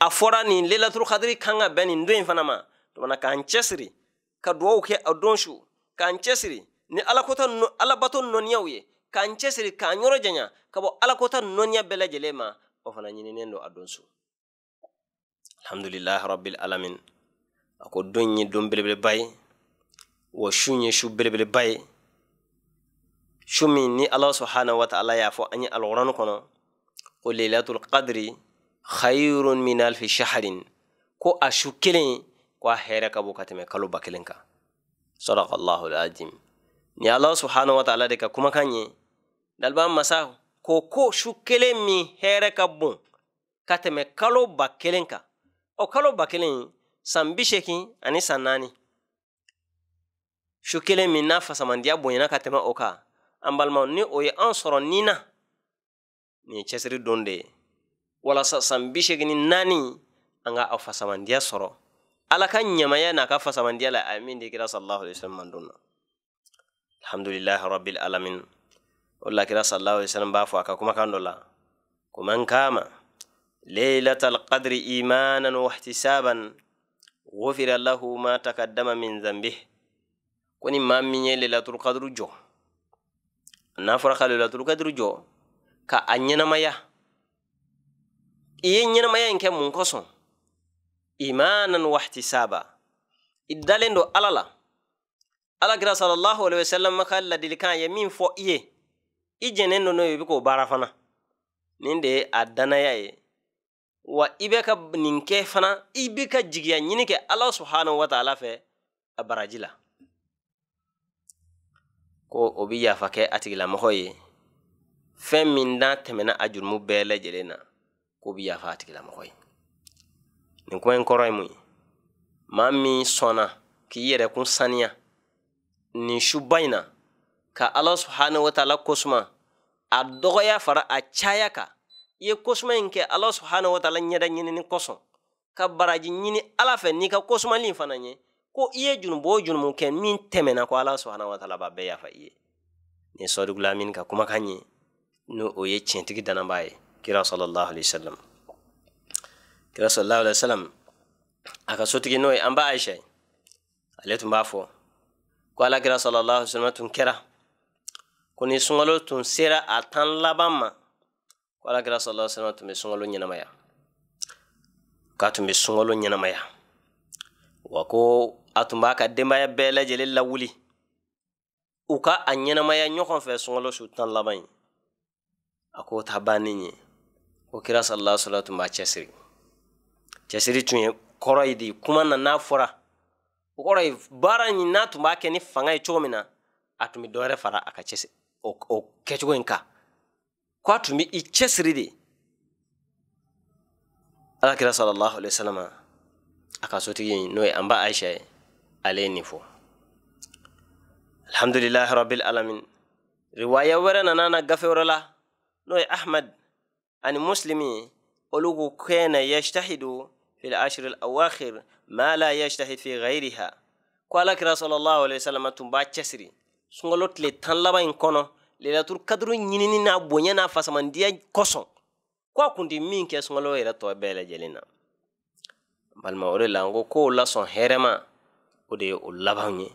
a fɔra nin lailatul kadiri kan ka bɛn nin don in fana ma tuma na k'an cɛsiri ka duwawu kɛ a don su k'an cɛsiri ni alakota alabato nɔniyaw ye k'an cɛsiri k'an yɔrɔ janya ka bɔ alakota nɔniya bɛɛ lajɛlen ma o fana ɲininen don a don so alhamdulilahi rabil alamin a ko don ye don belebeleba ye wa su ye su belebeleba ye su min ni ala subhanahu wa ta'ala y'a fɔ an ye alɔrɔni kɔnɔ ko leilatul qadri khayrun min alfi shahrin ko a su kelen ko a hɛrɛ ka bɔ ka tɛmɛ kalo ba kelen kan sadaka allahu alazim ni ala subhanahu wa ta'ala de ka kumakan ye dalban masa ko ko su kelen min hɛrɛ ka bon ka tɛmɛ kalo ba kelen kan o kalo ba kelen in san bi seegin ani san naani su kelen min n'a fasamandiya bonyana ka tɛmɛ o kan an balimaw ni o ye an sɔrɔ ni na nin ye cɛsiri don de ye walasa san bi seegin naani an ka a fasamandiya sɔrɔ ala ka ɲamaya n'a ka fasamandiya la a ye min di kira sallallahu alaihi wasallam don na alhamdulilahi rabbil alamin ولا كلا صلى الله عليه وسلم بافوا كما كان دولا كمن كام ليلة القدر إيمانا واحتسابا غفر له ما تقدم من ذنبه كوني ما من ليلة القدر جو نافرخ ليلة القدر جو كأنينا مياه iye ɲɛnamaya in kɛ mun kosɔn imanan wahtisaba i dalen do ala la ala kira salallahu alaihi wasallam ka ladilikan ye min i jɛnnen don n'o ye i bɛ k'o baara fana nin de ye a danaya ye wa i bɛ ka nin kɛ fana i bɛ ka jigiya ɲini kɛ ala subahana wa taala fɛ a baraji la ko o bɛ yafa kɛ a tigilamɔgɔ ye fɛn min n'a tɛmɛna a jurumu bɛɛ lajɛlen na k'o bɛ yafa a tigilamɔgɔ ye nin ko in kɔrɔ ye mun ye maa min sɔnna k'i yɛrɛ saniya nin suba in na. ka ala subhanahu wa taala kosuma a dɔgɔya fara a caya kan i ye kosuma in kɛ ala subhanahu wa taala ɲɛda ɲinini kosɔn ka baraji ɲini ala fɛ n'i ka kosumali fana ɲɛ ko i ye junubu o junubu kɛ min tɛmɛna ko ala subhanahu wa taala b'a bɛɛ yafa i ye ni sɔdugula min ka kumakan ye n'o o ye tiɲɛtigi danaba ye kira sallallahu alaihi wasallam kira sallallahu alaihi wasallam a ka sotigi n'o ye an ba aisha ye ale tun b'a fɔ ko ala kira sallallahu alaihi wasallam tun kɛra ko ni sunkalo tun sera a tan laban ma ko alakira sallallahu alaihi tun bɛ sunkalo ɲɛnamaya k'a tun bɛ sunkalo ɲɛnamaya wa ko a tun b'a ka denbaya bɛɛ lajɛlen lawuli u ka a ɲɛnamaya ɲɔgɔn fɛ sunkalo su tan laban in a k'o ta bannen ye ko kira sallallahu alaihi tun b'a cɛsiri cɛsiri tun ye kɔrɔ ye de kuma na n'a fɔra o kɔrɔ ye baara in n'a tun b'a kɛ ni fanga ye cogo min na a tun bɛ dɔ wɛrɛ fara a ka cɛsiri och, och kechwenka kwatumi ichesiridi ala kira sallallahu alaihi wasallam aka sotigi no ye anba aisha ye ale ye nin fɔ alhamdulilahi rabil alamin riwaya wɛrɛ nana na gafe wɛrɛ la n'o ye ahmad ani muslimi olu ko kɛnɛ yashtahidu fil ashri awakhir ma la yashtahid fi ghayriha ko alakira sallallahu alaihi wasallam tun b'a cɛsiri sunkalo tile tan laban in kɔnɔ lelatul kadru ɲinini n'a bonya n'a fasamandiya kosɔn ko a kun ti min kɛ sunkalo yɛrɛ tɔ bɛɛ lajɛlen na balima o de la n ko kow lasɔn hɛrɛma o de ye o labanw ye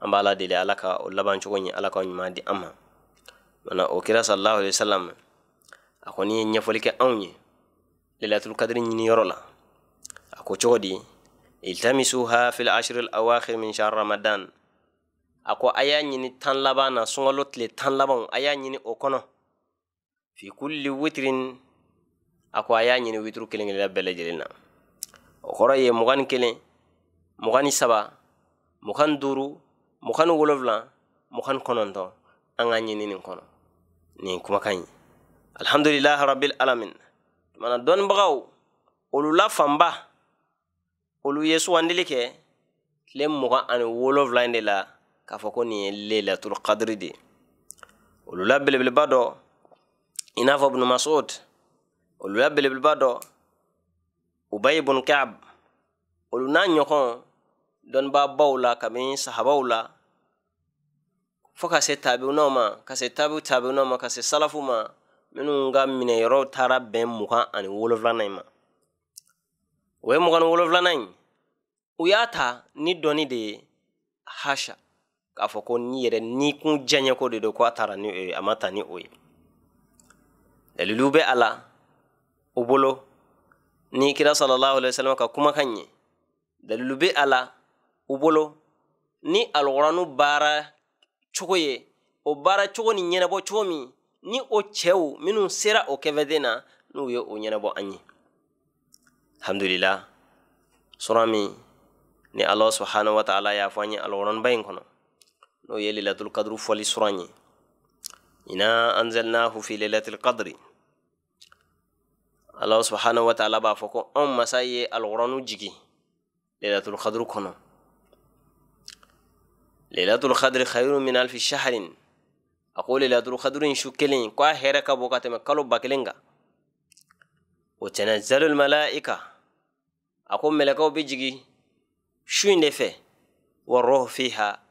an b'a ala deli ala ka o laban cogo ɲi ala ka ɲuman di an ma mana o kira salallahu alaihi wasallam a kɔni ye ɲɛfɔli kɛ anw ye lelatul kadri ɲini yɔrɔ la a ko cogo di iltamisuha fil ashri al min shahr ramadan a ko a y'a ɲini tan laban na sunkalo tile tan labanw a y'a ɲini o kɔnɔ fi kulli witirin a ko a y'a ɲini witiru kelen kelenna bɛɛ lajɛlen na o kɔrɔ ye mugan ni kelen mugan ni saba mugan ni duuru mugan ni wolonfila mugan ni kɔnɔntɔn an k'a ɲini nin kɔnɔ nin kumakan ye alhamdulilahi rabil alamin mana dɔnnibagaw olu la fanba olu ye sugandili kɛ tile mugan ani wolonfila in de la k'a fɔ ko nin ye lelatul kadiri de ye olu la belebeleba dɔ i n'a fɔ ibn masud olu la belebeleba dɔ ubay ibn ka'b olu n'a ɲɔgɔn dɔnnibaabaw la kabini sahabaw la fo ka se tabiunaw ma ka se tabiu tabiunaw ma ka se salafu ma minnu ka minɛyɔrɔw taara bɛn mugan ani wolonwulanan in ma o ye mugan ni wolonwulanan u y'a ta ni dɔnni de ye hasha K'a fɔ ko n'i yɛrɛ ni kun diyaɲɛko de don ko a taara ni ye ee, a ma ta ni o ye dalilu bɛ a la u bolo ni kira sallallahu alaihi wasallam ka kumakan ɲɛ dalilu bɛ a la u bolo ni alquranu baara cogo ye o baara cogo ni ɲɛnabɔ cogo min ni o cɛw minnu sera o kɛfɛden na n'u ye o ɲɛnabɔ an ye alhamdulillah sura min ni ala subhanahu wa ta'ala y'a fɔ an ye alquranu ba in kɔnɔ نو يلي ليلة القدر فولي سراني إنا أنزلناه في ليلة القدر الله سبحانه وتعالى بافوكو أم مساي الغرانو جيكي ليلة القدر كنا ليلة القدر خير من ألف شهر أقول ليلة القدر شكلين كوا هيركا بوكاتي مكالو باكلينغا وتنزل الملائكة أقول ملكو بيجيكي شو نفي والروح فيها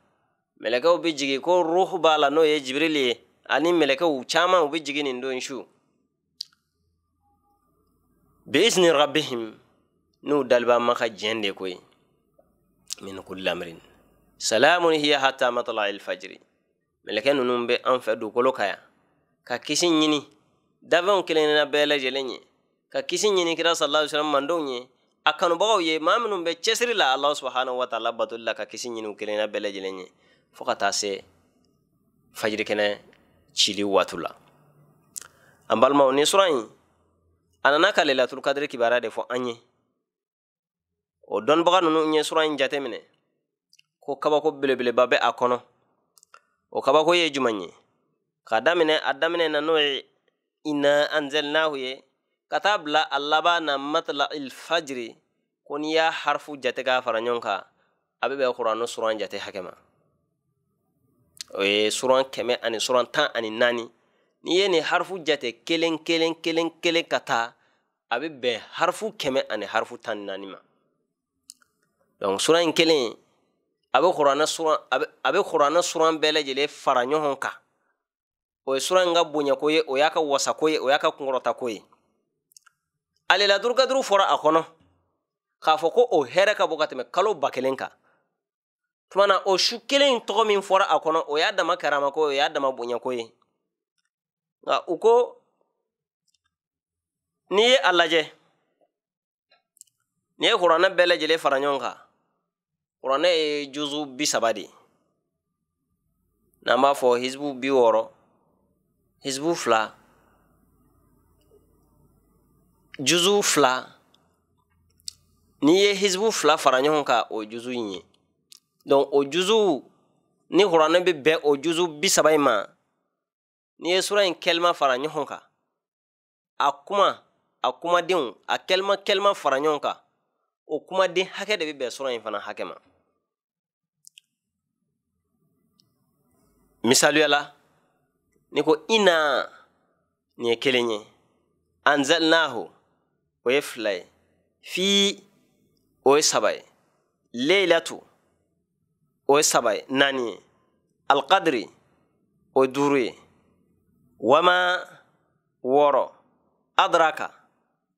mɛlɛkɛw bɛ jigi ko ruhu b'a la n'o ye jibirili ye ani mɛlɛkɛw caman u bɛ jigi nin don su biizni rabbihim n'u dalibama ka jɛn de koyi min kulli amrin salamun hiya hatta matala alfajiri mɛlɛkɛ ninnu bɛ an fɛ dugukolo kan ka kisi ɲini dafɛnw kelenkelenna bɛɛ lajɛlen ye ka kisi ɲini kira sallallahu alaihi wasallam mandenw ye a kanubagaw ye maa minnu bɛ cɛsiri la alahu subahanahu wa taala ka kisi ɲini u kelenkelenna bɛɛ lajɛlen ye fo ka taa se fajirikɛnɛ cili waatu la an balimaw ni sura in a nana ka lelatul kadiri kibaruya de fɔ an ye o dɔnnibaga ninnu ye sura in jate minɛ ko kabako belebeleba bɛ a kɔnɔ o kabako ye juman ye k'a daminɛ a daminɛ na n'o ye ina anzalnahu ye ka taa bila a laban na matla ilfajiri ko n'i y'a harfu jate k'a fara ɲɔgɔn kan a bɛ bɛn kuranɛ suran jate hakɛ ma o ye suran kɛmɛ ani suran tan ani naani n'i ye nin harifu jate kelen kelen kelen kelen ka taa a bɛ bɛn harifu kɛmɛ ani harifu tan ni naani ma donc suran in kelen a bɛ kuranɛ suran a bɛ kuranɛ suran bɛɛ lajɛlen fara ɲɔgɔn kan o ye suran in ka bonyako ye o y'a ka wasako ye o y'a ka kunkɔrɔtako ye ale ladurukaduru fɔra a kɔnɔ k'a fɔ ko o hɛrɛ ka bɔ ka tɛmɛ kalo ba kelen kan tumana o su kelen tɔgɔ min fɔra a kɔnɔ o y'a dama karamako o y'a dama bonyako ye nka u ko n'i ye a lajɛ n'i ye kuranɛ bɛɛ lajɛlen fara ɲɔgɔn kan kuranɛ ye juzu bisaba de n'an b'a fɔ hizibu bi wɔɔrɔ fila juzu fila n'i ye hizibu fila fara ɲɔgɔn kan o juzu in ye donc o juzu ni kuranɛ bɛ bɛn o juzu bi saba in ma n'i ye sura in kɛlima fara ɲɔgɔn kan a kuma a kumadenw a kɛlima kɛlima fara ɲɔgɔn kan o kumaden hakɛ de bɛ bɛn sura in fana hakɛ ma misaliyala ni ko ina nin ye kelen ye anzalnahu o ye fila ye fi o ye saba ye leilatu o ye saba ye naani ye alkadiri o ye duuru ye wama wɔɔrɔ adraka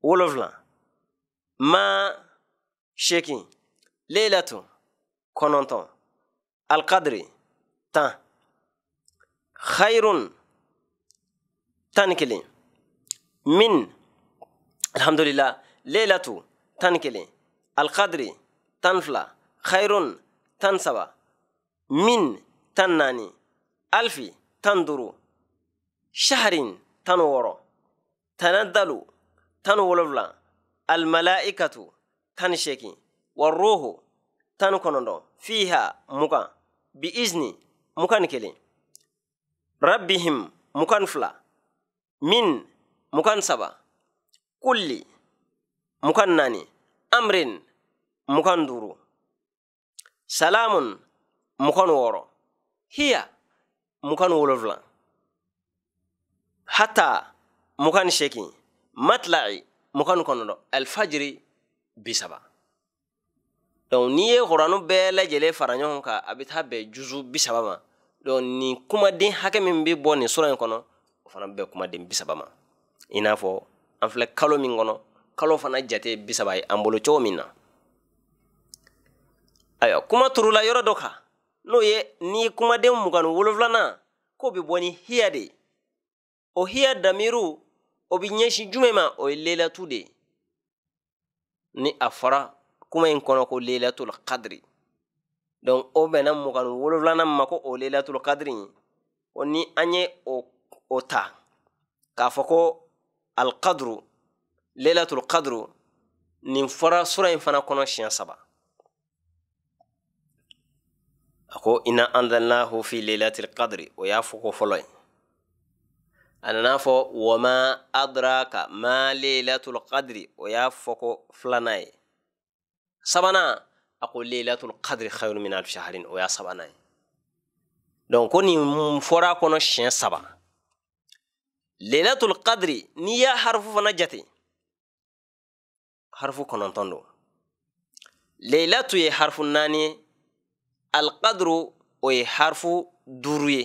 wolonfila ma seegin leilatu kɔnɔntɔn alkadiri tan khayrun tan ni kelen min alhamdulillah leilatu tan ni kelen alkadiri tan fila khayrun tan saba min tan naani alfi tan duuru shahrin tan wɔɔrɔ tanadalu tan wolonwula almalaa'ikatu tan sheki warruuhu tan kɔnɔntɔn fiiha mugan biizni mugan kelen rabbihim mugan fila min mugan saba kulli mugan naani amrin mugan duuru salaamun mugan wɔɔrɔ hiya mugan wolonwula hata mugan seegin matla'i mugan kɔnɔntɔn alifajiri bi saba donc n'i ye kuranu bɛɛ lajɛlen fara ɲɔgɔn kan a bɛ taa bɛn juzu bi saba ma donc nin kumaden hakɛ min bɛ bɔ nin sura in kɔnɔ o fana bɛ kumaden bi saba ma i n'a fɔ an filɛ kalo min kɔnɔ kalo fana jate bi saba ye an bolo cogo min na ayiwa kuma turula yɔrɔ dɔ kan n'o ye ni kumaden mugan wolonfilanan k'o bɛ bɔ ni hiya de o hiya damiru o bɛ ɲɛsin jumɛn ma o ye leelatu de ni a fɔra kuma in kɔnɔ ko leelatul kadiri donc o bɛnna mugan wolonfilanan ma ko o leelatul kadiri ye ni an ye o o ta k'a fɔ ko alikadiru leelatul kadiru nin fɔra sura in fana kɔnɔ siɲɛ saba a ko ina anzalnahu fi lailatil qadri o y'a fɔ ko fɔlɔ ye a nana fɔ wama adraka ma lailatul qadri o y'a fɔ ko filanan ye sabanan a ko lailatul qadri khayru min alf shahrin o y'a sabanan ye donc ko nin fɔra kɔnɔ siɲɛ saba lailatul qadri n'i y'a harifu fana jate harifu kɔnɔntɔn don lailatu ye harifu naani ye alqadru o ye harfu duuru ye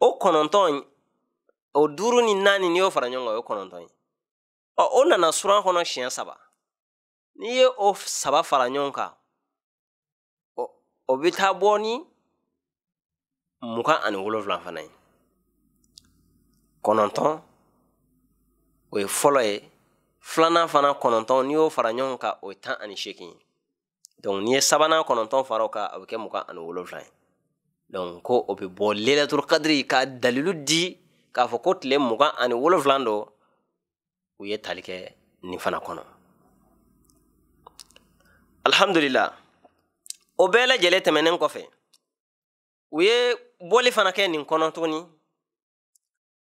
o kɔnɔntɔn o duuru ni naani n'i y'o fara ɲɔgɔn kan o ye kɔnɔntɔn ye ɔ o nana suran kɔnɔ siɲɛ saba n'i ye o saba fara ɲɔgɔn kan o bɛ taa bɔ ni mugan ani wolonwula fana ye kɔnɔntɔn o ye fɔlɔ ye filanan fana kɔnɔntɔn n'i y'o fara ɲɔgɔn kan o ye tan ani seegin ye donc n'i ye sabanan kɔnɔntɔn fara o kan a bɛ kɛ mugan ani wolonwula ye donc ko o bɛ bɔ lelatul kadiri ka dalilu di k'a fɔ ko tile mugan ani wolonwula don u ye tali kɛ nin fana kɔnɔ alhamdulila o bɛɛ lajɛlen tɛmɛnen kɔfɛ u ye bɔli fana kɛ nin kɔnɔ tuguni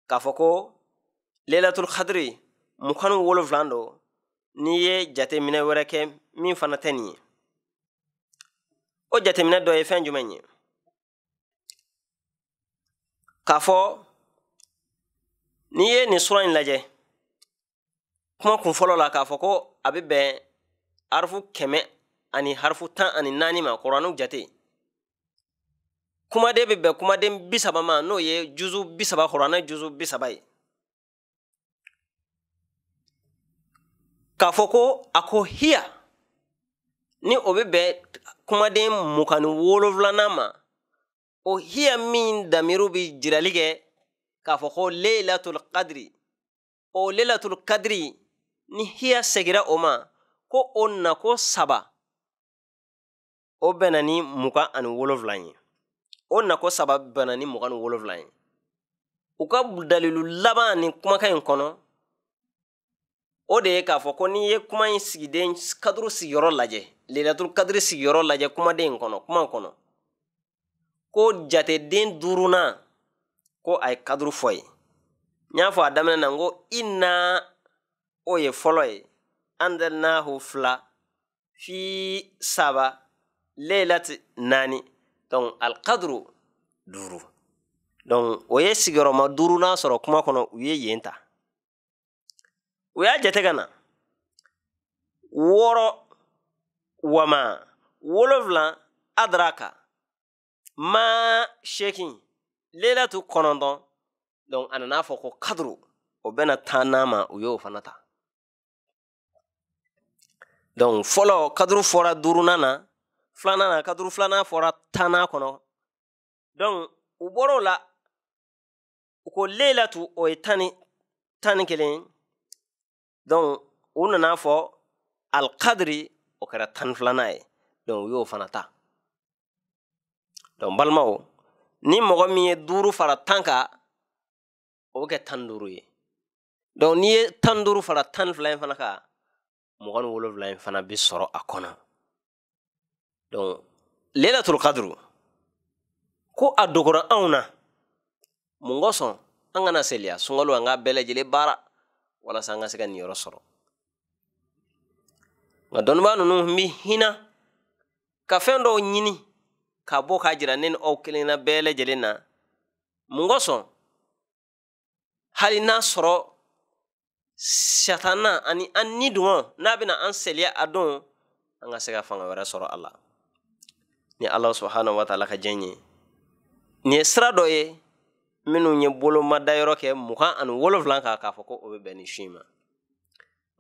k'a fɔ ko lelatul kadiri mugan ni wolonwula don n'i ye jateminɛ wɛrɛ kɛ min fana tɛ nin ye o jateminɛ dɔ ye fɛn jumɛn ye k'a fɔ n'i ye nin sura in lajɛ kuma kun fɔlɔ la k'a fɔ ko a bɛ bɛn harifu kɛmɛ ani harifu tan ani naani ma kuranɛw jate kumaden bɛ bɛn kumaden bi ma n'o ye juzu bi kuranɛ juzu bi ye k'a fɔ ko a ko hiya ni o bɛ bɛn kumaden mugan ni wolonfilanan ma o hiya min damiru bɛ jirali kɛ k'a fɔ ko leilatul kadiri o leilatul kadiri ni hiya segira o ma ko o nako saba o bɛnna ni mugan ani wolonfila ye o nako saba bɛnna ni mugan ni wolonfila ye u ka dalilu laban ni kumakan in kɔnɔ o de ye k'a fɔ ko n'i ye kuma in sigiden kaduru sigiyɔrɔ lajɛ lelatul kadiri sigiyɔrɔ lajɛ kumaden kɔnɔ kuma kɔnɔ ko jateden duurunan ko a ye kaduru fɔ ye n y'a fɔ a daminɛ na n ko i na o ye fɔlɔ ye an dalnahu fila fi saba leilati naani donc alkaduru duuru donc o ye sigiyɔrɔma duurunan sɔrɔ kuma kɔnɔ u ye yen ta o y'a jate ka na wama wolonfila adaraka maa seegin leelatu kɔnɔntɔn donc a nana fɔ ko kaduru o bɛna taa n'a ma u y'o fana ta fɔlɔ kaduru fɔra duurunan na filanan na kaduru filanan fɔra tannan kɔnɔ don u bɔr'o la u ko leelatu o ye tan ni tan ni kelen ye. donc u nana fɔ alkadiri o kɛra tan filana ye donc u y'o fana ta donc balimaw ni mɔgɔ min ye duuru fara tan ka o bɛ kɛ tan duuru ye donc n'i ye tan duuru fara tan fila in fana ka mɔgɔ ni wolonfila in fana bɛ sɔrɔ a kɔnɔ donc lelatul kadiri ko a dogora anw na mun kosɔn an kana seliya sunkalo an ka bɛɛ lajɛlen baara wala sanga se kan yoro soro sɔrɔ don ba nunu mi hina ka fendo nyini ka bo k'a jira nen o aw bele jelena mungoso halina soro satana ani anni ni n'a bina an selia adon anga an se ka fanga wara soro allah ni ala subhanahu wa taala ka jɛn ni sra do ye minnu ye bolomadayɔrɔ kɛ mugan ani wolonfila kan k'a fɔ ko o be bɛn ni su in ma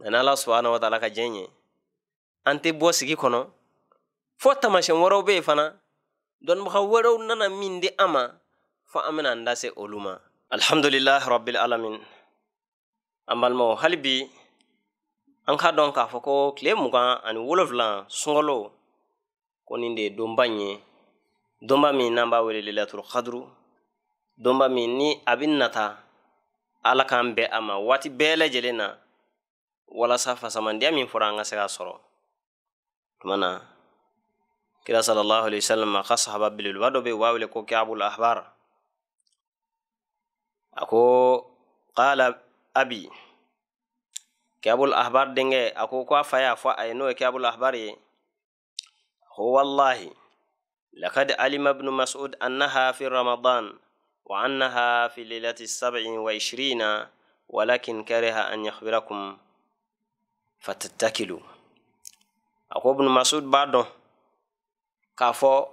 nka n'ala subahana wataala ka diɲɛ ye an tɛ bɔ sigi kɔnɔ fo tamasiyɛn wɛrɛw be yen fana dɔnnibaga wɛrɛw nana min di an ma fo an bena an da se olu ma alhamdulilahi rabil an balimaw hali bi an k'a dɔn k'a fɔ ko tile mugan ani wolonfila sunkalo ko nin de ye donba in ye donba min n'an b'a wele lelaturu kaduru donba min ni a bi nata ala k'an bɛn a ma waati bɛɛ lajɛlen na walasa fasamandiya min fɔra an ka se ka sɔrɔ tuma na kira salallahu alaihi wasallam a ka sahaba belebeleba dɔ bɛ yen u b'a wele ko kiabul ahbar a ko qala abi kiabul ahbar denkɛ a ko ko a fa y'a fɔ a ye n'o ye kiabul ahbar ye a ko wallahi lakad alima ibnu mas'ud annaha fi ramadan وعنها في الليلة السبع وعشرين ولكن كره أن يخبركم فتتكلوا أقول ابن مسعود بعده كافو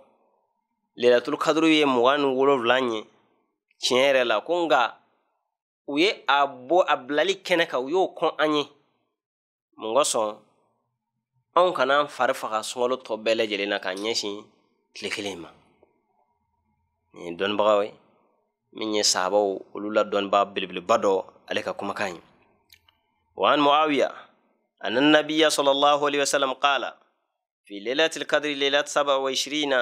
ليلة القدر يموان ولو لاني tiɲɛ la ko nga u ye a bɔ a bilali kɛnɛ kan u y'o kɔn an ye mun kosɔn anw kana an fari faga sunkalo tɔ bɛɛ lajɛlen na k'a ɲɛsin tile kelen ma nin ye dɔnnibagaw ye min ye ولولا دون la dɔnniba belebeleba dɔ ale ka kumakan ye وعن معاوية أن النبي صلى الله عليه وسلم قال في ليلة القدر ليلة سبع وعشرين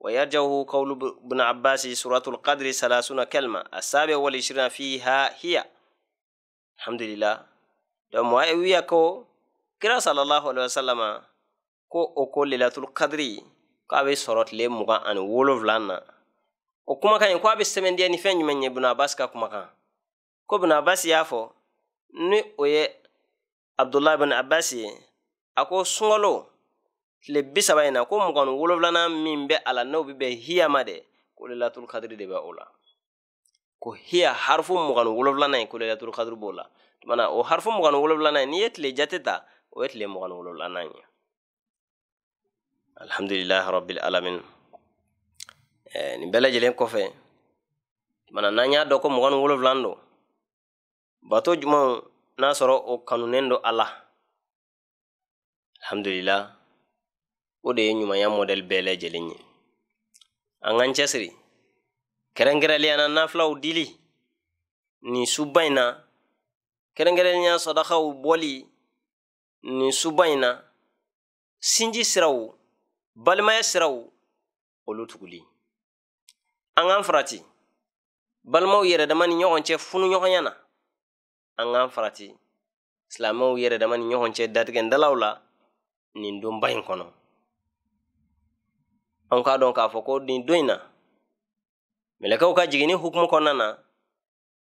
ويرجعه قول ابن عباس سورة القدر ثلاثون كلمة السابع والعشرين فيها هي الحمد لله دو معاوية كو kira sallallahu alaihi wasallama ko o ko lailatul qadri ko a be sɔrɔ tile mugan ani Ko maka kwaab sendi fe men bu bas ku maka. Kòb na bassi aò nu o ye Abdullah ben abbasi ako sonlo le bis bay na ko moganu golo blana minbe a lanau bi be hia made ko le latul xadri de ba ola, Ko hi a harfum mogano golo bla e ko tokhadru bola,mana o harfum mo gan golo blana yèt e le jateta o ett le moganu goolo la e nañ. Alhamddriillah Har bil alamin. Eh, ni bɛɛ lajɛlen kɔfɛ mana n'an y'a dɔn ko mɔgɔ ni wolonfilan don bato jumanw n'a sɔrɔ o kanunen don a la alhamdulila o de ye ɲumanya mɔdɛli bɛɛ lajɛlen ye an k'an cɛsiri kɛrɛnkɛrɛnlenya nafilaw dili nin suba in na kɛrɛnkɛrɛnnenya sadakaw bɔli nin suba in na sinji siraw balimaya siraw olu tuguli an k'an farati balimaw yɛrɛ dama ni ɲɔgɔn cɛ funu ɲɔgɔnya na an k'an farati silamɛw yɛrɛ dama ni ɲɔgɔn cɛ datigɛndalaw la nin donba in kɔnɔ an k'a dɔn k'a fɔ ko nin don in na mɛlɛkɛw ka jiginni hukumu kɔnɔna na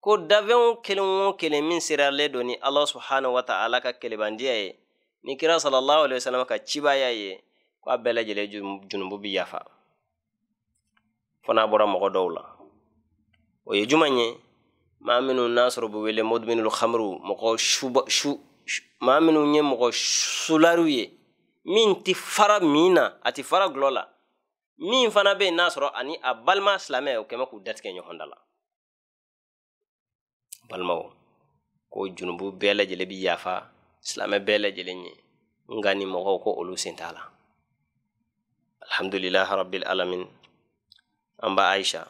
ko dafɛnw kelen o kelen min siralen don ni ala subhanahu wa ta'ala ka kelebandiya ye ni kira sallallahu alaihi wasallam ka cibaya ye ko a bɛɛ lajɛlen junubu bi yafa fo n'a bɔra mɔgɔ dɔw la o ye juman ye maa minnu n'a sɔrɔ bɛ wele mɔdminul hamru mɔgɔ su maa minnu ye mɔgɔ sulariw ye min ti fara min na a tɛ fara gulɔ la min fana be yen n'a sɔrɔ ani a balima silamɛ o kɛmɛ k'u datigɛ ɲɔgɔn da la balimaw ko junubu bɛɛ lajɛlen bi yafa silamɛ bɛɛ lajɛlen ye nga ni mɔgɔw ko olu sen t'a la alhamdulilahi rabil an ba aisha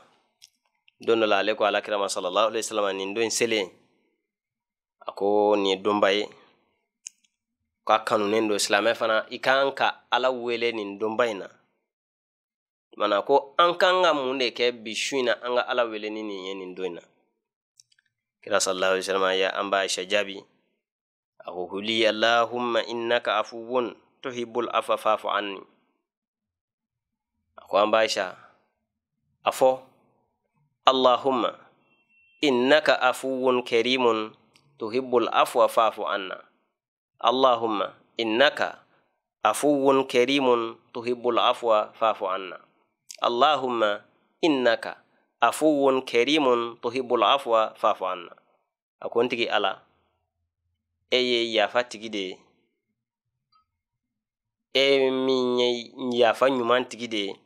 don dɔ la ale ko alakirama salallahu alaihi wasallam nin don in selen a ko nin ye donba ye k'a kanunen don silamɛ fana i kan ka ala wele nin donba in na mana ko an kan ka mun de kɛ bi su na an ka ala wele ni nin ye nin don na kira sallallahu alaihi wasallam ya an ba aisha jaabi a ko huli allahumma innaka afuwun tuhibbul afa fa'fu anni a ko an ba aisha afo allahumma innaka afuwun kerimun tuhibbul afwa fa'fu anna allahumma innaka afuwun kerimun tuhibbul afwa fa'fu anna allahumma innaka afuwun kerimun tuhibbul afwa fa'fu anna akontigi ala eye yafa tigi e min yafa ɲuman tigide de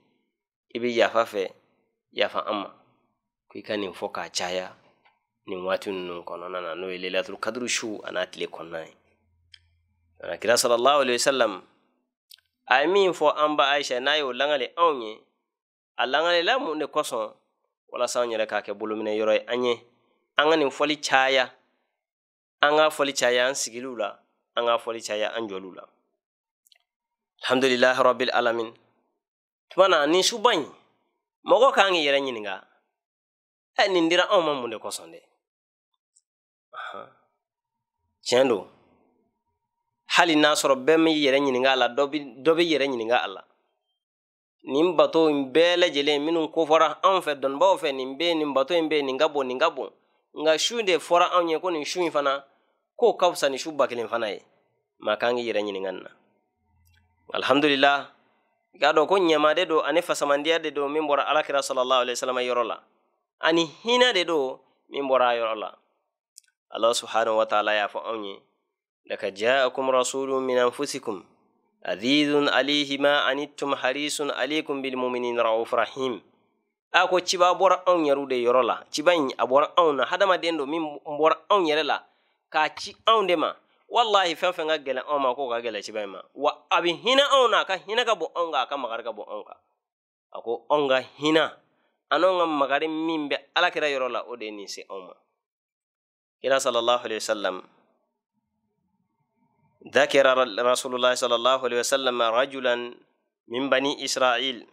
i bi yafa fɛ yafa an ma ko i ka nin fɔ k'a caya nin waati ninnu kɔnɔna na n'o ye lelatul kadiri su a n'a tile kɔnɔna ye nana kira sallallahu alaihi wasallam a ye min fɔ an ba ayisa n'a y'o langale anw ye a langalela mun de kosɔn walasa an yɛrɛ k'a kɛ bolominɛ yɔrɔ ye an ye an ka nin fɔli caya an ka fɔli caya an sigiliw la an ka fɔli caya an jɔliw la alhamdulilahi rabil alamin tuma na nin suba in mɔgɔ kan k'i yɛrɛ ɲininka ɛ nin dira anw ma mun de kosɔn de tiɲɛ don hali n'a sɔrɔ bɛɛ m'i yɛrɛ ɲininka a la dɔ b'i yɛrɛ ɲininka a la nin bato in bɛɛ lajɛlen minnu kofɔra anw fɛ dɔnnibaw fɛ nin bɛ yen nin bato in bɛ yen nin ka bon nin ka bon nka su de fɔra anw ye ko nin su in fana k'o ka fisa nin su ba kelen fana ye maa kan k'i yɛrɛ ɲininka nin na alihamudulila gado ko ko de do ani de do min bɔra alakira sallallahu alaihi wasallam yɔrɔ la ani de do min bɔra a yɔrɔ la allah subhanahu wa taala y'a fɔ anw ye laka jaakum rasulun min anfusikum azizun alayhi ma anittum harisun alaykum mu'minin rauf rahim a ko ciba bɔra anw yɛrɛw de yɔrɔ la ciba in a bɔra anw na hadamaden do min bɔra anw yɛrɛ la k'a ci anw de ma والله ففن غجل أو ما كو غجل شبه ما وأبي هنا أو ناكا هنا كبو أونغا كمغار كبو أونغا أكو أونغا هنا أنونغا مغاري مين بي على كرا يرولا أوديني سي أوما كرا صلى الله عليه وسلم ذكر رسول الله صلى الله عليه وسلم رجلا من بني إسرائيل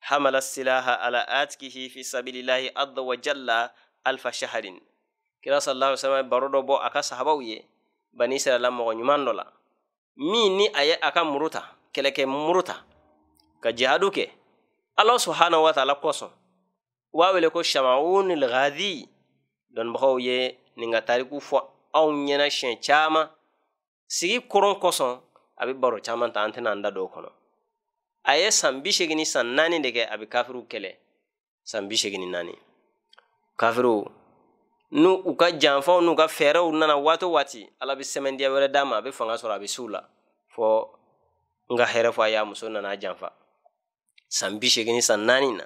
حمل السلاح على آتكه في سبيل الله عز وجل ألف شهر كرا صلى الله عليه وسلم برودو بو أكا صحابوي bani israila mɔgɔ ɲuman dɔ la min ni a ye a ka muru ta kɛlɛkɛ muru ta ka jihadu kɛ ala subhanahu wa taala kosɔn u b'a wele ko shamaun lghadi dɔnibagaw ye nin ka tariku fɔ aw ɲɛna siɲɛ caaman sigi koron kosɔn a be baro caaman ta an tɛna an da dɔw kɔnɔ a ye san bisegini san naani de kɛ a be kafiriw kɛlɛ san bisegini naani kafiriw n'u u ka janfaw n'u ka fɛɛrɛw nana waati o waati ala bɛ sɛmɛntiya wɛrɛ d'a ma a bɛ fanga sɔrɔ a bɛ s'u la fɔ n ka hɛrɛ fɔ a y'a muso nana janfa san bi seegin san naani na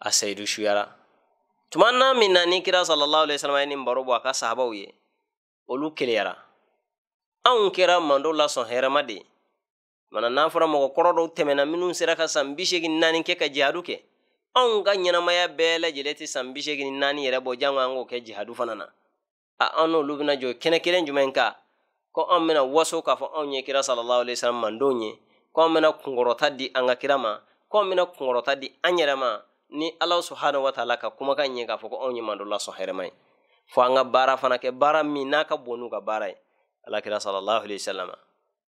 a sayidu suyara tuma na min na ni kira sallallahu alaihi wasallam ye nin baro bɔ a ka sahabaw ye olu keleyara anw kɛra mando la sɔn hɛrɛma de mana n'a fɔra mɔgɔ kɔrɔ dɔw tɛmɛna minnu sera ka san bi seegin naani kɛ ka jihadu kɛ anw ka ɲɛnamaya bɛɛ lajɛlen tɛ san bi seegin ni naani yɛrɛ bɔ jango an k'o kɛ jihadu fana na a an n'olu bɛna jɔ kɛnɛ kelen jumɛn kan ko anw bɛna waso k'a fɔ anw ye kira sallallahu alaihi wasallam mandenw ye ko anw bɛna kunkɔrɔta di an ka kira ma ko anw bɛna kunkɔrɔta di an yɛrɛ ma ni ala subhanahu wa taala ka kumakan ye k'a fɔ ko anw ye mandola sɔn hɛrɛma ye fo an ka baara fana kɛ baara min n'a ka bon ka baara ye ala kira sallallahu alaihi wasallam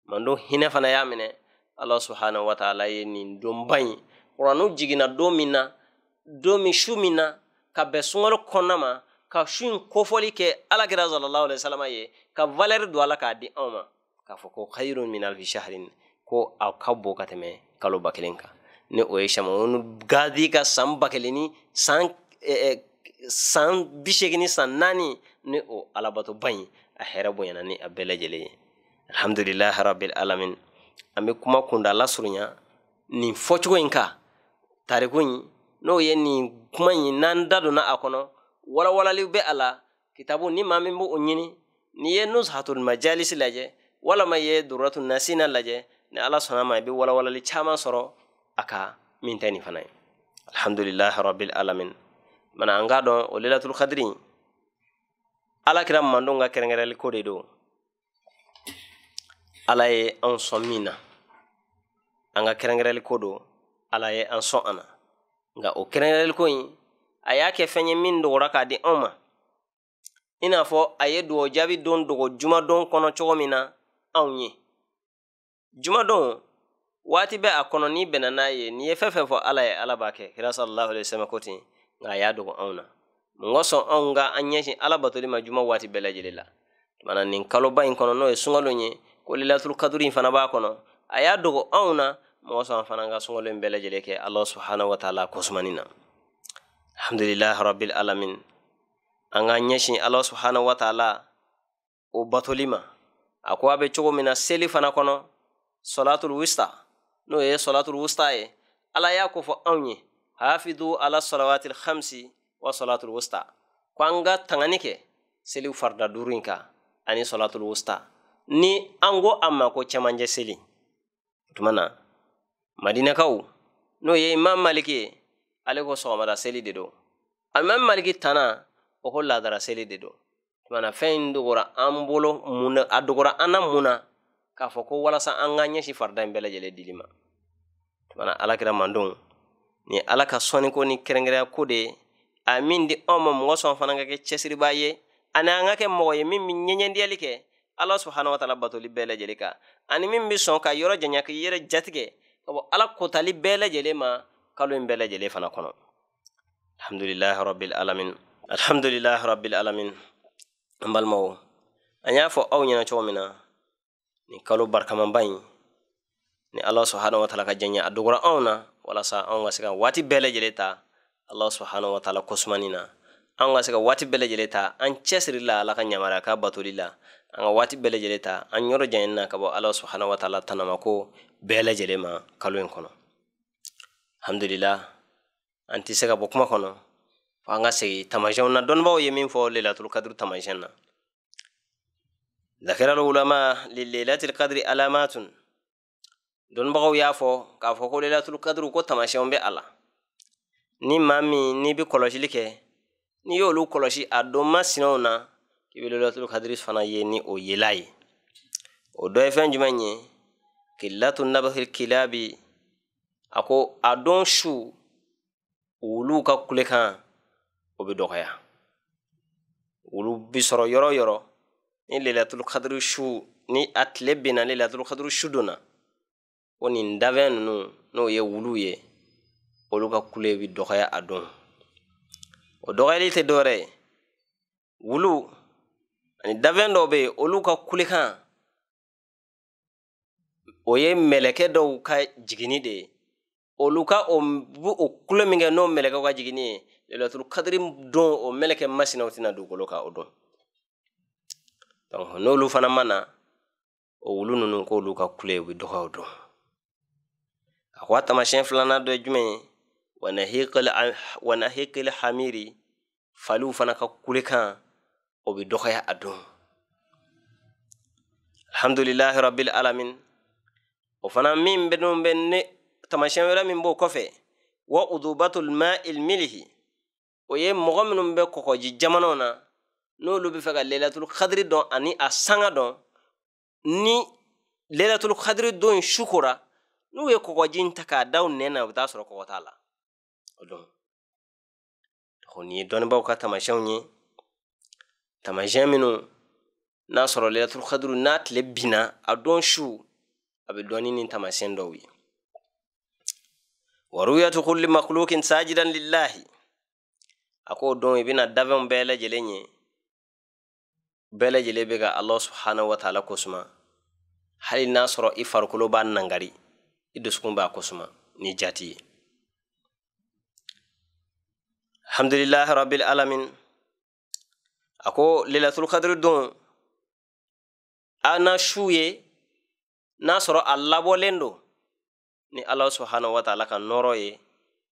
mando hinɛ fana y'a minɛ ala subahana wa taala ye nin donba in kuran'u jiginna don min na don min su min na ka bɛn sunkalo kɔnɔna ma ka su in kofɔli kɛ alakira sallallahu alaihi wasallam ye ka valeur don a la k'a di anw ma k'a fɔ ko khayrun min alfi shahrin ko a ka bon ka tɛmɛ kalo ba kelen kan ni o ye shamunu gadi ka san ba kelen ni san eh, san bi seegin ni san naani ni o alabatoba in a hɛrɛ bonyana ni a bɛɛ lajɛlen ye alhamdulilahi rabil alamin an bɛ kuma kunda lasurunya nin fɔcogo in kan tariku in n'o ye nin kuma in n'an da a kɔnɔ walawalali bɛ a la kitabu ni ma min b'o ɲini n'i ye nushatul majalisi lajɛ walama ye duratu nasina lajɛ ni ala sɔnna ma i bɛ walawalali caman sɔrɔ a ka min tɛ nin fana ye alhamdulilahi rabil alamin mana an k'a dɔn o lelatul ala kira mandenw ka kɛrɛnkɛrɛnli ko de don ala ye anw sɔn min na an ka kɛrɛnkɛrɛnli ko don ala ye an sɔn an na nka o kɛrɛnkɛrɛnli ko yi a y'a kɛ fɛn ye min dogora k'a di anw ma i n'a fɔ a ye dugawu jaabi don dogo jumadon kɔnɔ cogo min na anw ye jumadon waati bɛ a kɔnɔ n'i bɛnna n'a ye n'i ye fɛn fɛn fɔ ala ye ala b'a kɛ kira sallallahu alaihi wasallam ko ten nka a y'a dogo anw na mun kosɔn anw ka an ɲɛsin ala batoli ma juma waati bɛɛ lajɛlen la mana nin kaloba in kɔnɔ n'o ye sunkalo ye ko lilaturu kaduru in fana b'a kɔnɔ a y'a dogo anw na o sɔn an fana ka sunkalo in bɛɛ kɛ ala subhanahu wa taala kosumani na alhamdulilahi rabil alamin an ka ɲɛsin ala subhanahu wa taala o batoli ma a ko a bɛ cogo min na seli fana kɔnɔ solatul wista n'o ye eh, solatul wista ye eh. ala y'a ko fɔ anw ye hafidu ala salawatil hamsi wa solatul wista ko an ka tangani kɛ seli farida duuru in kan ani solatul wista ni an ko a ma ko cɛmanjɛ seli tuma na madinakaw n'o ye imam maliki ye ale ko sɔgɔmada seli de do imam maliki tana o ko ladara seli de do tumana fɛn dogora an bolo mun a dogora an na mun na k'a fɔ ko walasa an ka ɲɛsi farida in bɛɛ lajɛlen dili ma tumana alakira mandon ni ala ka sɔniko ni kɛrɛnkɛrɛya ko de a min di anw ma mɔgɔ sɔn fana ka kɛ cɛsiriba ye ani an ka kɛ mɔgɔ ye min bi ɲɛɲɛdiyali kɛ ala subahana wa taala batoli bɛɛ lajɛlen kan ani min bi sɔn ka yɔrɔ janya k'i yɛrɛ jatigɛ ka ala kotali bɛɛ lajɛlen ma kalo in bɛɛ lajɛlen fana kɔnɔ alhamdulilahi rabbil alamin alhamdulilahi rabbil alamin an balimaw an y'a fɔ aw ɲɛna cogo min na nin kalo barikamanba ni ala subhanahu wa taala ka janya a dogora anw na walasa anw ka se ka waati bɛɛ lajɛlen ta ala subhanahu wa taala kosumani na anw ka se ka waati bɛɛ lajɛlen ta an cɛsiri la ala ka yamariya ka batoli la an ka waati bɛɛ lajɛlen ta an yɔrɔ janyani na ka bɔ ala subahana wataala tanamako bɛɛ lajɛlen ma kalo in kɔnɔ hamdulila an tɛ se ka bɔ kuma kɔnɔ fo an ka segi tamasiyɛnw na dɔnnibaw ye min fɔ lelatul kadiri tamasiyɛn na ذكر العلماء لليلة القدر علامات دون بغو يافو كافو كو ليلة القدر كو تماشيون بي الله ni maa min n'i bi kɔlɔsili kɛ n'i y'olu kɔlɔsi a don masinaw na kibilolatul kadiri fana ye ni o yela ye o dɔ ye fɛn jumɛn ye kilatu nabahil kilabi a ko a don su wulu ka kulekan o bɛ dɔgɔya wulu bi sɔrɔ yɔrɔ o yɔrɔ ni lelatul kadiri su ni a tile bɛnna lelatul kadiri su donna ko nin dabɛn ninnu n'o ye wulu ye olu ka kule bɛ dɔgɔya a don o dɔgɔyali tɛ dɔwɛrɛ ye wulu ani dafɛn dɔw bɛ yen olu ka kulekan o ye mɛlɛkɛ dɔw ka jiginni de ye olu ka o o kulo min kɛ n'o mɛlɛkɛ ka jiginni ye lailatul kadiri don o mɛlɛkɛ masina o tɛna dugukolo kan o don n'olu fana ma na o wulu ninnu k'olu ka kule u bɛ dɔgɔ o don a ko a taamasiyɛn filanan dɔ ye jumɛn ye wanahikil hamiri faliw fana ka kulekan o bɛ dɔgɔya a don alhamdulilahi rabil alamin o fana min bɛ n'o bɛ ne tamasiyɛn wɛrɛ min b'o kɔfɛ wa udubatul ma ilmilihi o ye mɔgɔ minnu bɛ kɔkɔji jamanaw na n'olu bɛ fɛ ka lelatul kadiri dɔn ani a sanga dɔn ni lelatul kadiri don sukora n'u ye kɔkɔji in ta k'a da u nɛn na u bɛ taa sɔrɔ kɔkɔ t'a la o don nin ye dɔnnibaw ka tamasiyɛnw ye Taamasiyɛn minnu n'a sɔrɔ layilatul kadiri n'a tile binna a don su a bɛ dɔn ni nin taamasiyɛn dɔw ye. waruyatu kulli makhluqin sajidan lillahi a ko don i bɛna dabanw bɛɛ lajɛlen ye bɛɛ lajɛlen bɛ ka allah subhanahu wa ta'ala kosuma hali n'a sɔrɔ i farikolo b'a nangari i dusukun b'a kosuma ni jati ye alhamdulillahi rabbil alamin a ko lailatul kadiri don a na su ye n'a sɔrɔ a labɔlen don ni ala subahana wa taala ka nɔrɔ ye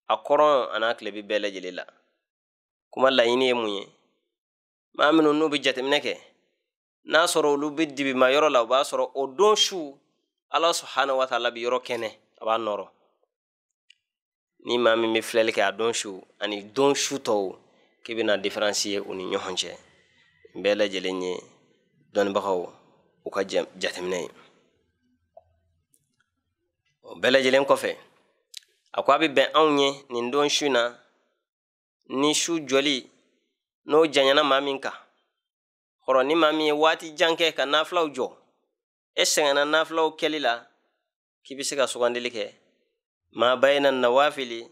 a kɔrɔn a n'a tilebi bɛɛ lajɛlen la kuma laɲini ye mun ye maa minnu n'u bɛ jateminɛ kɛ n'a sɔrɔ olu bɛ dibima yɔrɔ la o b'a sɔrɔ o don su ala subahana wa taala bɛ yɔrɔ kɛnɛ a b'a nɔrɔ ni maa min bɛ filɛli kɛ a don su ani don su tɔw k'i bɛna diferansi ye u ni ɲɔgɔn cɛ bɛɛ lajɛlen ye dɔnnibagaw u ka jateminɛ ye o bɛɛ lajɛlen kɔfɛ a ko a bɛ bɛn anw ye nin don su na ni su jɔli n'o janyana maa min kan kɔrɔ ni maa min ye waati jan kɛ ka nafilaw jɔ e sɛgɛnna nafilaw kɛli la k'i bɛ se ka sugandili kɛ maa bayina nawafili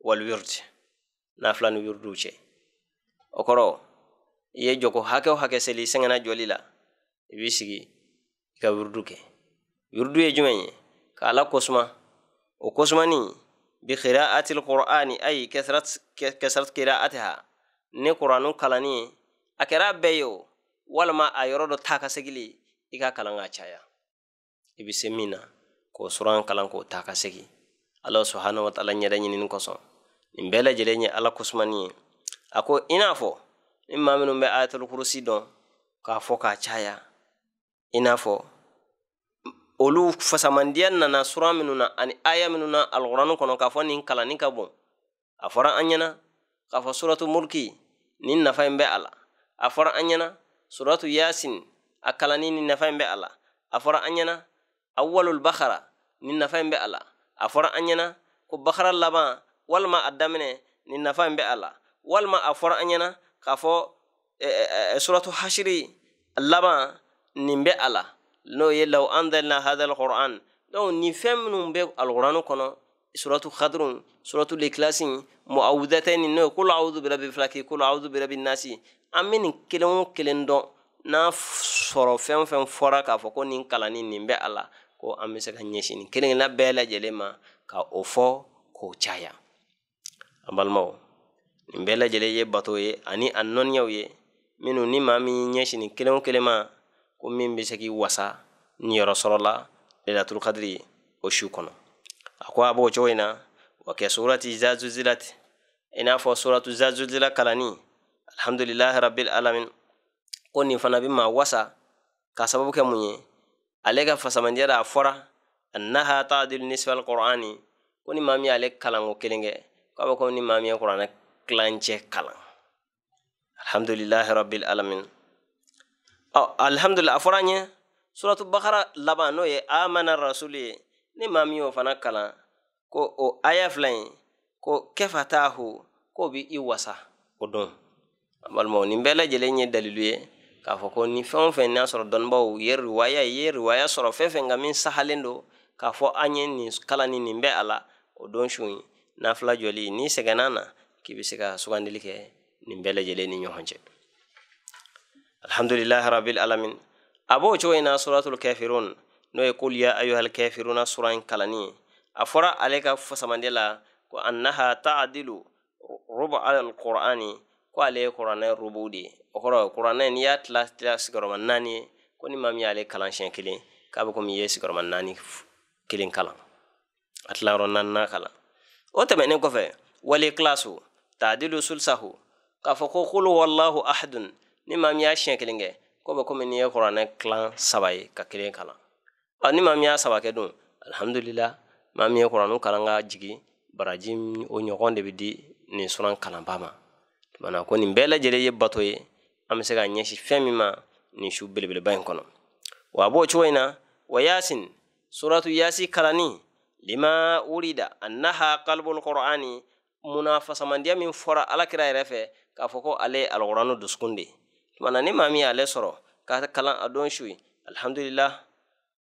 wal wirti nafila ni wiriduw cɛ o kɔrɔ i ye joko hakɛ o hakɛ seli i joli la i b'i sigi i ka wirudu kɛ wirudu ye jumɛn ye ka ala kosuma o kosumani bi qira'atil qur'ani ay kasrat kasrat qira'atiha ne qur'anu kalani ye a kɛra bɛɛ ye o walima a yɔrɔ dɔ taa ka segili i ka kalan ka caya i bi se min na k'o suran kalan k'o taa ka segi ala subhanahu wa ta'ala ɲɛda ɲinini kosɔn nin bɛɛ lajɛlen ye ala kosumani ye a ko i n'a fɔ ni maa minnu bɛ ayatul kurusi dɔn k'a fɔ k'a caya i n'a fɔ olu fasamandiya nana sura minnu na ani aya minnu na alkurani kɔnɔ k'a fɔ nin kalanni ka bon a fɔra an ɲɛna k'a fɔ suratu mulki nin nafa in bɛ a la a fɔra an ɲɛna suratu yasin a kalanni nin nafa in bɛ a la a fɔra an ɲɛna awwalul bakara nin nafa in bɛ a la a fɔra an ɲɛna ko bakara laban walima a daminɛ nin nafa in bɛ a la walima a fɔra an ɲɛna k'a fɔ e, e, e, suratu hasiri laban nin bɛ a la n'o ye law anzalna hadha alquran donc nin fɛn minnu bɛ alquranu kɔnɔ suratu khadrun suratu likilasi muawudatɛni n'o ye kul audu birabi filaki kul audu birabi nasi an bɛ nin kelen o kelen dɔn n'a sɔrɔ fɛn o fɛn fɔra k'a fɔ ko nin kalanni nin bɛ a la ko an bɛ se ka ɲɛsin nin kelen kelenna bɛɛ lajɛlen ma ka o fɔ k'o caya an balimaw nin bɛɛ lajɛlen ye bato ye ani a nɔniyaw ye minnu ni maa min ɲɛsin nin kelen o kelen ma ko min bɛ se k'i wasa niyɔrɔ sɔrɔla lelatul kadiri o su kɔnɔ a ko a b'o cogo in na wa kɛ surati zazuzilat i n'a fɔ suratu zazuzila kalani alhamdulilahi rabil alamin ko nin fana bɛ maa wasa k'a sababu kɛ mun ye ale ka fasamandiya la a fɔra annaha ta'dilu nisfal qur'ani ko ni maa min y'ale kalan ko kelen kɛ k'a bɛ komi ni maa min ye kuranɛ kilancɛ kalan alhamdulilahi rabil alamin ɔ oh, alhamdulilahi a fɔra an ye suratu bakara laban n'o ye amana rasulu ye ni maa min y'o fana kalan ko o aya fila in ko kɛfatahu k'o bi i wasa o don balimaw nin bɛɛ lajɛlen ye dalilu ye k'a fɔ ko ni fɛn o fɛn n'a sɔrɔ dɔnnibaw ye riwaya ye riwaya sɔrɔ fɛn fɛn ka min sahalen don k'a fɔ an ye nin kalan ni nin bɛ a la o don su in nafila jɔli n'i sɛgɛnna na k'i bɛ se ka sugandili kɛ nin bɛɛ ni ɲɔgɔn cɛ alhamdulilahi rabil alamin a b'o cogo in suratul kafirun n'o ye kul ya ayyuhal kafiruna sura in kalani ye a fɔra ale ka fasamande la ko annaha ta'dilu rubu al ko ale ye kuranɛ rubu de ye o kɔrɔ kuranɛ n'i y'a tila tila sigiyɔrɔma naani ye ko ni maa min y'ale kalan siɲɛ kelen k'a bɛ komi i ye sigiyɔrɔma naani kelen kalan a tilayɔrɔ naaninan kalan o tɛmɛnen kɔfɛ wali kilaso taadilu sulsahu k'a fɔ ko kulu wallahu ahadun ni maa min y'a siɲɛ kelen kɛ ko bɛ komi ye kuranɛ kilan saba ye ka kelen kalan ɔ ni maa y'a saba kɛ dun alihamudulila maa min ka o ɲɔgɔn de di ma ko nin bɛɛ lajɛle ye bato ye an bɛ se ka ɲɛsin fɛn min ma nin su belebeleba in kɔnɔ wa b'o cogo in na wa yasin suratu yasi kalani lima urida annaha qalbul munafasamadiya min fɔra alakira yɛrɛ fɛ k'a fɔ ko ale ye alkuranu dusukun de ye ni maa min y'ale sɔrɔ ka kalan a don su ye alhamdulilah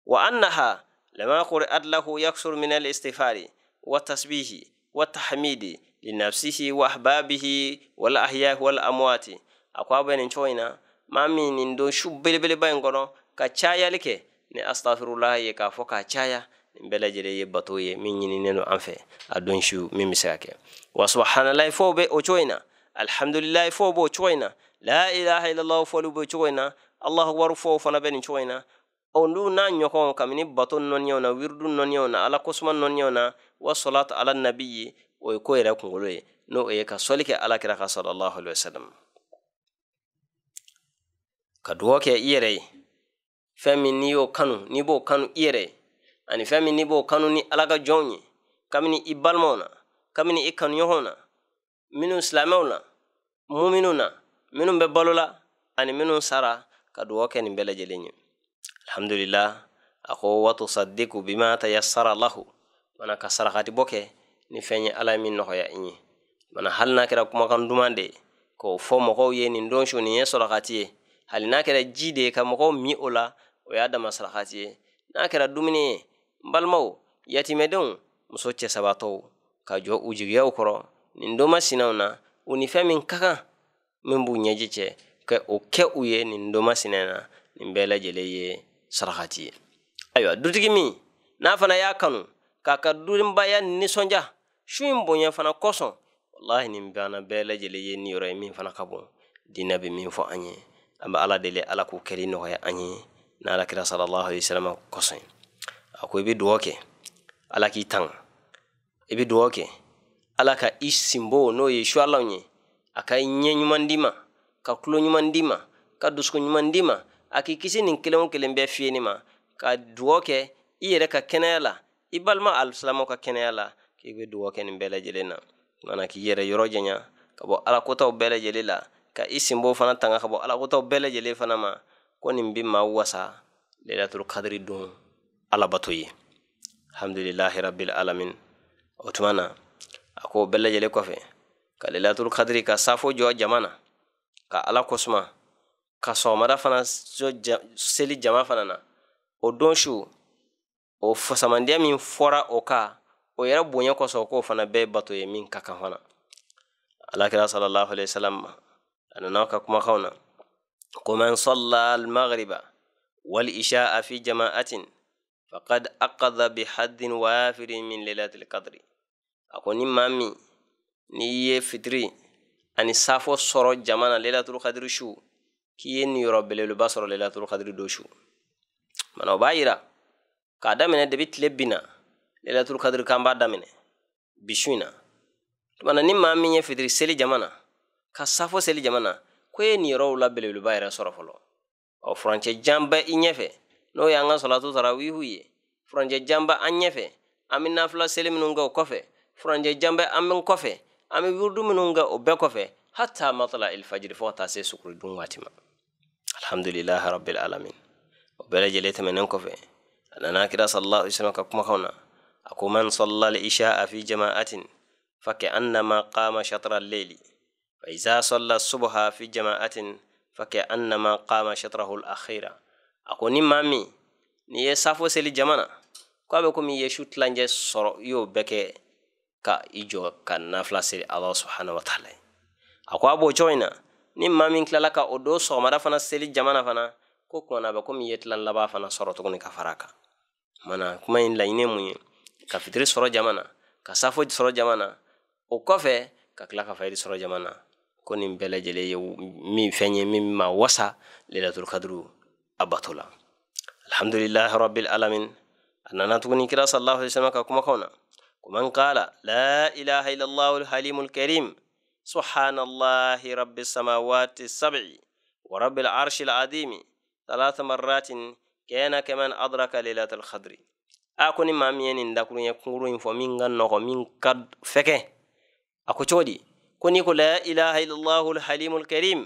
wa annaha lama quri'at lahu yaksuru min al-istighfari wa tasbihi wa tahmidi linafsihi wa ahbabihi wal ahyahi wal amwati a ko a bɛ nin cogo in na maa min nin don su belebeleba in kɔnɔ ka cayali kɛ ni astafirula ye k'a fɔ k'a caya nin bɛɛ lajɛlen ye bato ye min ɲininen don an fɛ a don su min bɛ se ka kɛ wa subhanallah fo be o coyna alhamdulillah fo bo coyna la ilaha illallah folu be coyna allahu akbar fo fana be ni coyna on ɗu na ɲɔgɔn kamini bato nɔn ɲɛw na wiridu nɔn ɲɛw na ala kosuma nɔn ɲɛw na wa salatu ala nabiyi o ye ko yɛrɛ kungolo ye n'o ye ka sɔli kɛ ala kira ka salallahu alaihi wasallam ka dugawu kɛ i yɛrɛ ye fɛn min n'i y'o kanu n'i b'o kanu i yɛrɛ ye ani fɛn min n'i b'o kanu ni ala ka jɔnw ye kabini i balimaw na kamini i kanuɲɔgɔnw na minnu silamɛw na muminu na minnu bɛ balola ani minnu sara ka duwawu kɛ nin bɛɛ ye alhamdulillah a ko watusaddiku bima tayassara lahu mana ka sarakati bɔ kɛ ni fɛn ye ala ye min nɔgɔya i ye mana hali n'a kɛra kumakan duman de k'o fɔ mɔgɔw ye nin don su nin ye sarakati ye hali n'a kɛra ji de ka mɔgɔw min o la o y'a dama sarakati ye n'a kɛra dumuni ye n balimaw yatimɛdenw muso cɛsabatɔw ka jɔ u jigiyaw kɔrɔ nin doma na u ni fɛn min ka kan min b'u ɲɛji cɛ o kɛ u ye nin doma na nin bɛɛ lajɛlen ye sarakati ye ayiwa dutigi min n'a fana y'a kanu k'a ka dudenbaya nisɔndiya su in bonya fana kosɔn wallahi nin bana bɛɛ lajɛlen ye niyɔrɔ ye min fana ka bon diinɛ bɛ min fɔ an ye an ala deli ala k'o kɛli nɔgɔya an ye kira sallallahu alaihi wasallam kosɔn a ko i bɛ ala k'i tanga i bɛ dugawu kɛ ala ka i sinbo n'o ye suwalaw ye a ka ɲɛ ɲuman d'i ma ka tulo ɲuman d'i ma ka dusukun ɲuman d'i ma a k'i kisi nin kelen o kelen bɛɛ fiyeni ma ka dugawu kɛ i yɛrɛ ka kɛnɛya la i balima alisilamaw ka kɛnɛya la k'i be dugawu kɛ nin bɛɛ lajɛlen na mana k'i yɛrɛ yɔrɔ janya ka bɔ alakotaw bɛɛ lajɛlen la ka i sinbo fana tanga ka bɔ alakotaw bɛɛ lajɛlen fana ma ko nin bɛ maa wasa lelatul kadiri don alabato ye alhamdulilahi rabbil alamin o tuma na a k'o bɛɛ lajɛlen kɔfɛ ka lelatul kadiri ka safo jɔ jama na ka ala kosuma ka sɔgɔmada fana seli jama fana na o don su o fasamandiya min fɔra o ka o yɛrɛ bonya kosɔn k'o fana bɛɛ bato ye min ka kan fana alakira salallahu alaihi wasallam a nana ka kumakanw na ko man salla almaghriba wal isha'a fi jama'atin faqad akadha bi haddin waafiri min lailatul qadri a ko ni maa min n'i ye fitiri ani saafo sɔrɔ jama na lailatul qadri su k'i ye niyɔrɔ belebeleba sɔrɔ lailatul qadri do su mana o b'a yira k'a daminɛ debi tile binna lailatul qadri kan b'a daminɛ bi su in na tumana ni maa min ye fitiri seli jama na ka saafo seli jama na ko e niyɔrɔw la belebeleba yɛrɛ sɔrɔ fɔlɔ ɔ furancɛ jan bɛ i ɲɛfɛ n'o y'an ka salatu tarawihu ye furanjɛ janba an ɲɛfɛ an bɛ nafila seli minnu kɛ o kɔfɛ furanjɛ janba an bɛ kɔfɛ an bɛ wurudu minnu kɛ o bɛɛ kɔfɛ hata matala ilfajiri fo ka taa se sukuridun waati ma alhamdulilahi rabbil alamin o bɛɛ lajɛlen tɛmɛnen kɔfɛ a nana kira sallallahu alaihi wasallam ka kumakanw na a ko man salla al-isha'a fi jama'atin فكأنما قام شطر الليل فإذا صلى الصبح في جماعة فكأنما قام شطره الأخير a ko ni maa min n'i ye safo seli jamana ko k'a bɛ komi ye su tilancɛ sɔrɔ i y'o bɛɛ kɛ ka i jɔ ka nafila seli ala subhanahu wa taala ye a ko a b'o cogo na ni maa min tilala ka o don sɔgɔmada fana seli jamana fana ko kumana a bɛ komi i ye tilan laba fana sɔrɔ tuguni ka fara a kan mana kuma in laɲini mun ye ka fitiri sɔrɔ jamana ka safo sɔrɔ jamana na o kɔfɛ ka tila ka fayiri sɔrɔ jamana ko nin bɛɛ lajɛlen ye min fɛn ye min ma wasa lelatul kaduru abatula alhamdulillahi rabbil alamin anana tuguni kira sallallahu alaihi wasallam ka kuma kauna kuman qala la ilaha illallah alhalimul karim subhanallahi rabbis samawati sab'i wa rabbil arshil azim ثلاث مرات كان كمن أدرك ليلة الخدر أكون ما مين دكرو يكورو فمن غنو من قد فكه أكو تودي كوني لا إله إلا الله الحليم الكريم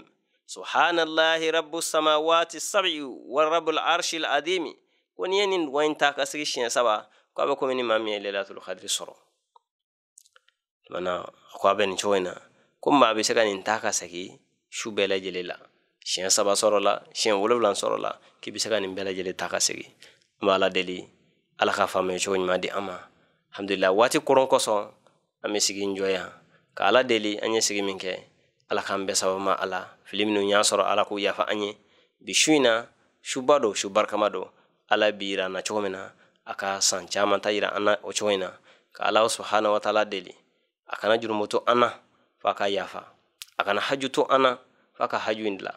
subhanallahi rabbu samawati sab'i wa rabbul arshil adimi ko ni ye nin duwa in ta ka sigi siɲɛ saba ko a bɛ komi ni maa min ye lelatul kadiri sɔrɔ mana ko a bɛ nin cogo in na ko maa bɛ se ka nin ta ka segi su bɛɛ lajɛlen la siɲɛ saba sɔrɔla siɲɛ wolonwula la k'i bɛ se ka nin bɛɛ lajɛlen ta ka segi an bɛ ala deli ala ka faamuya cogo ɲuman di an ma alhamdulilayi waati koron kosɔn an bɛ sigi n jɔ yan ka ala deli an ye sigi min kɛ ala k'an bɛɛ sababuma a la fili minnu y'a sɔrɔ ala k'u yafa an ye bi su in na suba do su barikama do ala bi yira an na cogo min na a ka san caman ta yira an na o cogo in na ka ala subhana wa taala deli a kana jurumu to an na f'a ka yafa a kana haju to an na f'a ka haju in dila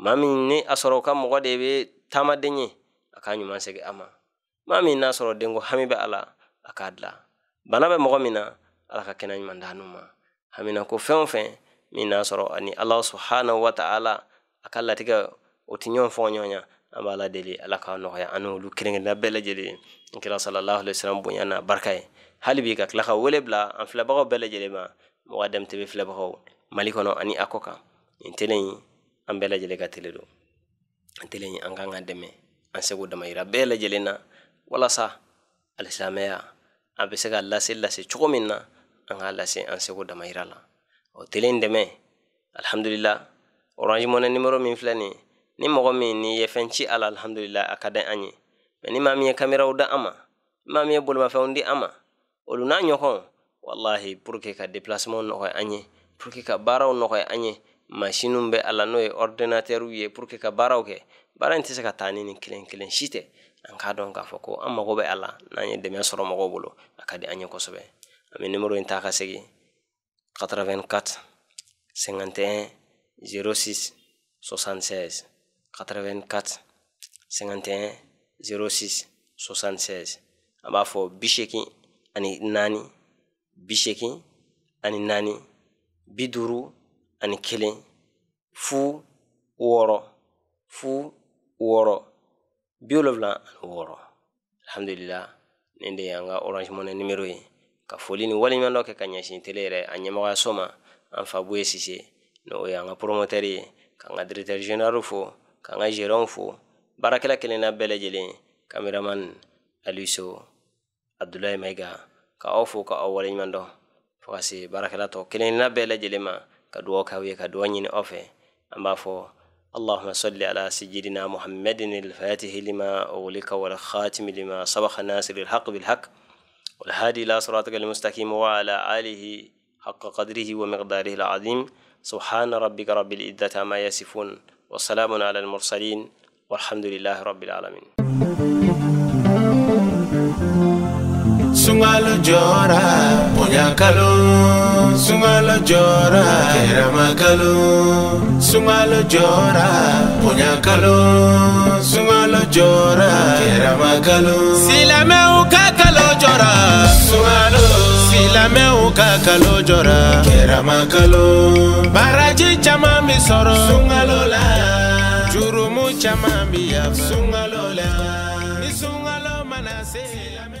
maa min ni a sɔrɔ ka mɔgɔ de bɛ taamaden ye a k'a ɲuman segin a ma maa min n'a sɔrɔ denko hami bɛ ala la a k'a dila bana bɛ mɔgɔ min na ala ka kɛnɛ ɲuman d'a n'u ma hamina ko fɛn o fɛn min n'a sɔrɔ ani ala subhanahu wa ta'ala a ka latigɛ o ti ɲɔgɔn fɔ ɲɔgɔn ya an b'a la deli ala k'a nɔgɔya an n'olu kelenkelenna bɛɛ lajɛlen n kira sallallahu alaihi wasallam bonya n'a barika ye hali bi ka tila ka wele bila an filɛbagaw bɛɛ lajɛlen ma mɔgɔ dɛmɛ tɛ filɛbagaw mali kɔnɔ ani a kɔ kan nin telen in an bɛɛ lajɛlen ka tele don an telen in an kan ka dɛmɛ an seko damayira bɛɛ lajɛlen na walasa alisilamɛya an bɛ se ka lase lase cogo min na an k'a lase an seko damayira la o tele in dɛmɛ alihamudulila orange money nimoro min filɛ nin ni mɔgɔ min ni ye fɛn ci a la alihamudulila a ka di an ye mɛ ni maa min ye kameraw di an ma ni maa min ye bolimafɛnw di an ma olu n'a ɲɔgɔn walahi pour que ka déplacement nɔgɔya an ye pour que ka baaraw nɔgɔya an ye masiniw bɛ a la n'o ye ordinatɛriw ye pour que ka baaraw kɛ baara in tɛ se ka taa ni nin kelen kelen si tɛ an k'a dɔn k'a fɔ ko an mago bɛ a la n'an ye dɛmɛ sɔrɔ mɔgɔw bolo a ka di an ye kosɛbɛ an bɛ nimoro in ta ka segin 84 51 06 76 84 51 06 76 an b'a fɔ bi seegin ani naani bi seegin ani naani bi duuru ani kelen fu wɔɔrɔ fu wɔɔrɔ bi wolonwula ani wɔɔrɔ alhamdulilah nin de y'an ka orange money nimero ye ka foli ni waleɲuman dɔ kɛ ka ɲɛsin tele yɛrɛ a ɲɛmɔgɔyaso ma an fa buye sise n'o ye an ka promotɛri ye k'an ka directeur général fo k'an ka gérant fo baarakɛla kelen na bɛɛ lajɛlen cameraman aliso abdulayi maiga ka aw fo ka aw waleɲuman dɔ fo ka se baarakɛla tɔ kelen na bɛɛ lajɛlen ma ka dugawu k'aw ye ka dugawu ɲini aw fɛ an b'a fɔ اللهم صل على سيدنا محمد الفاتح لما أغلق والخاتم لما سبق ناصر الحق بالحق والهادي إلى صراطك المستقيم وعلى آله حق قدره ومقداره العظيم سبحان ربك رب العزة ما يصفون وسلام على المرسلين والحمد لله رب العالمين Sungalo jora, punyakalo Sungalo jora, keramakalo Sungalo jora, punyakalo Sungalo jora, keramakalo Silameu jɔra sunkalo silamɛw ka kalo jɔra kɛrama kalo baraji caman bi sɔrɔ sunkalo la jurumu caman bi yafa sunkalo la ni sunkalo mana se silamɛ.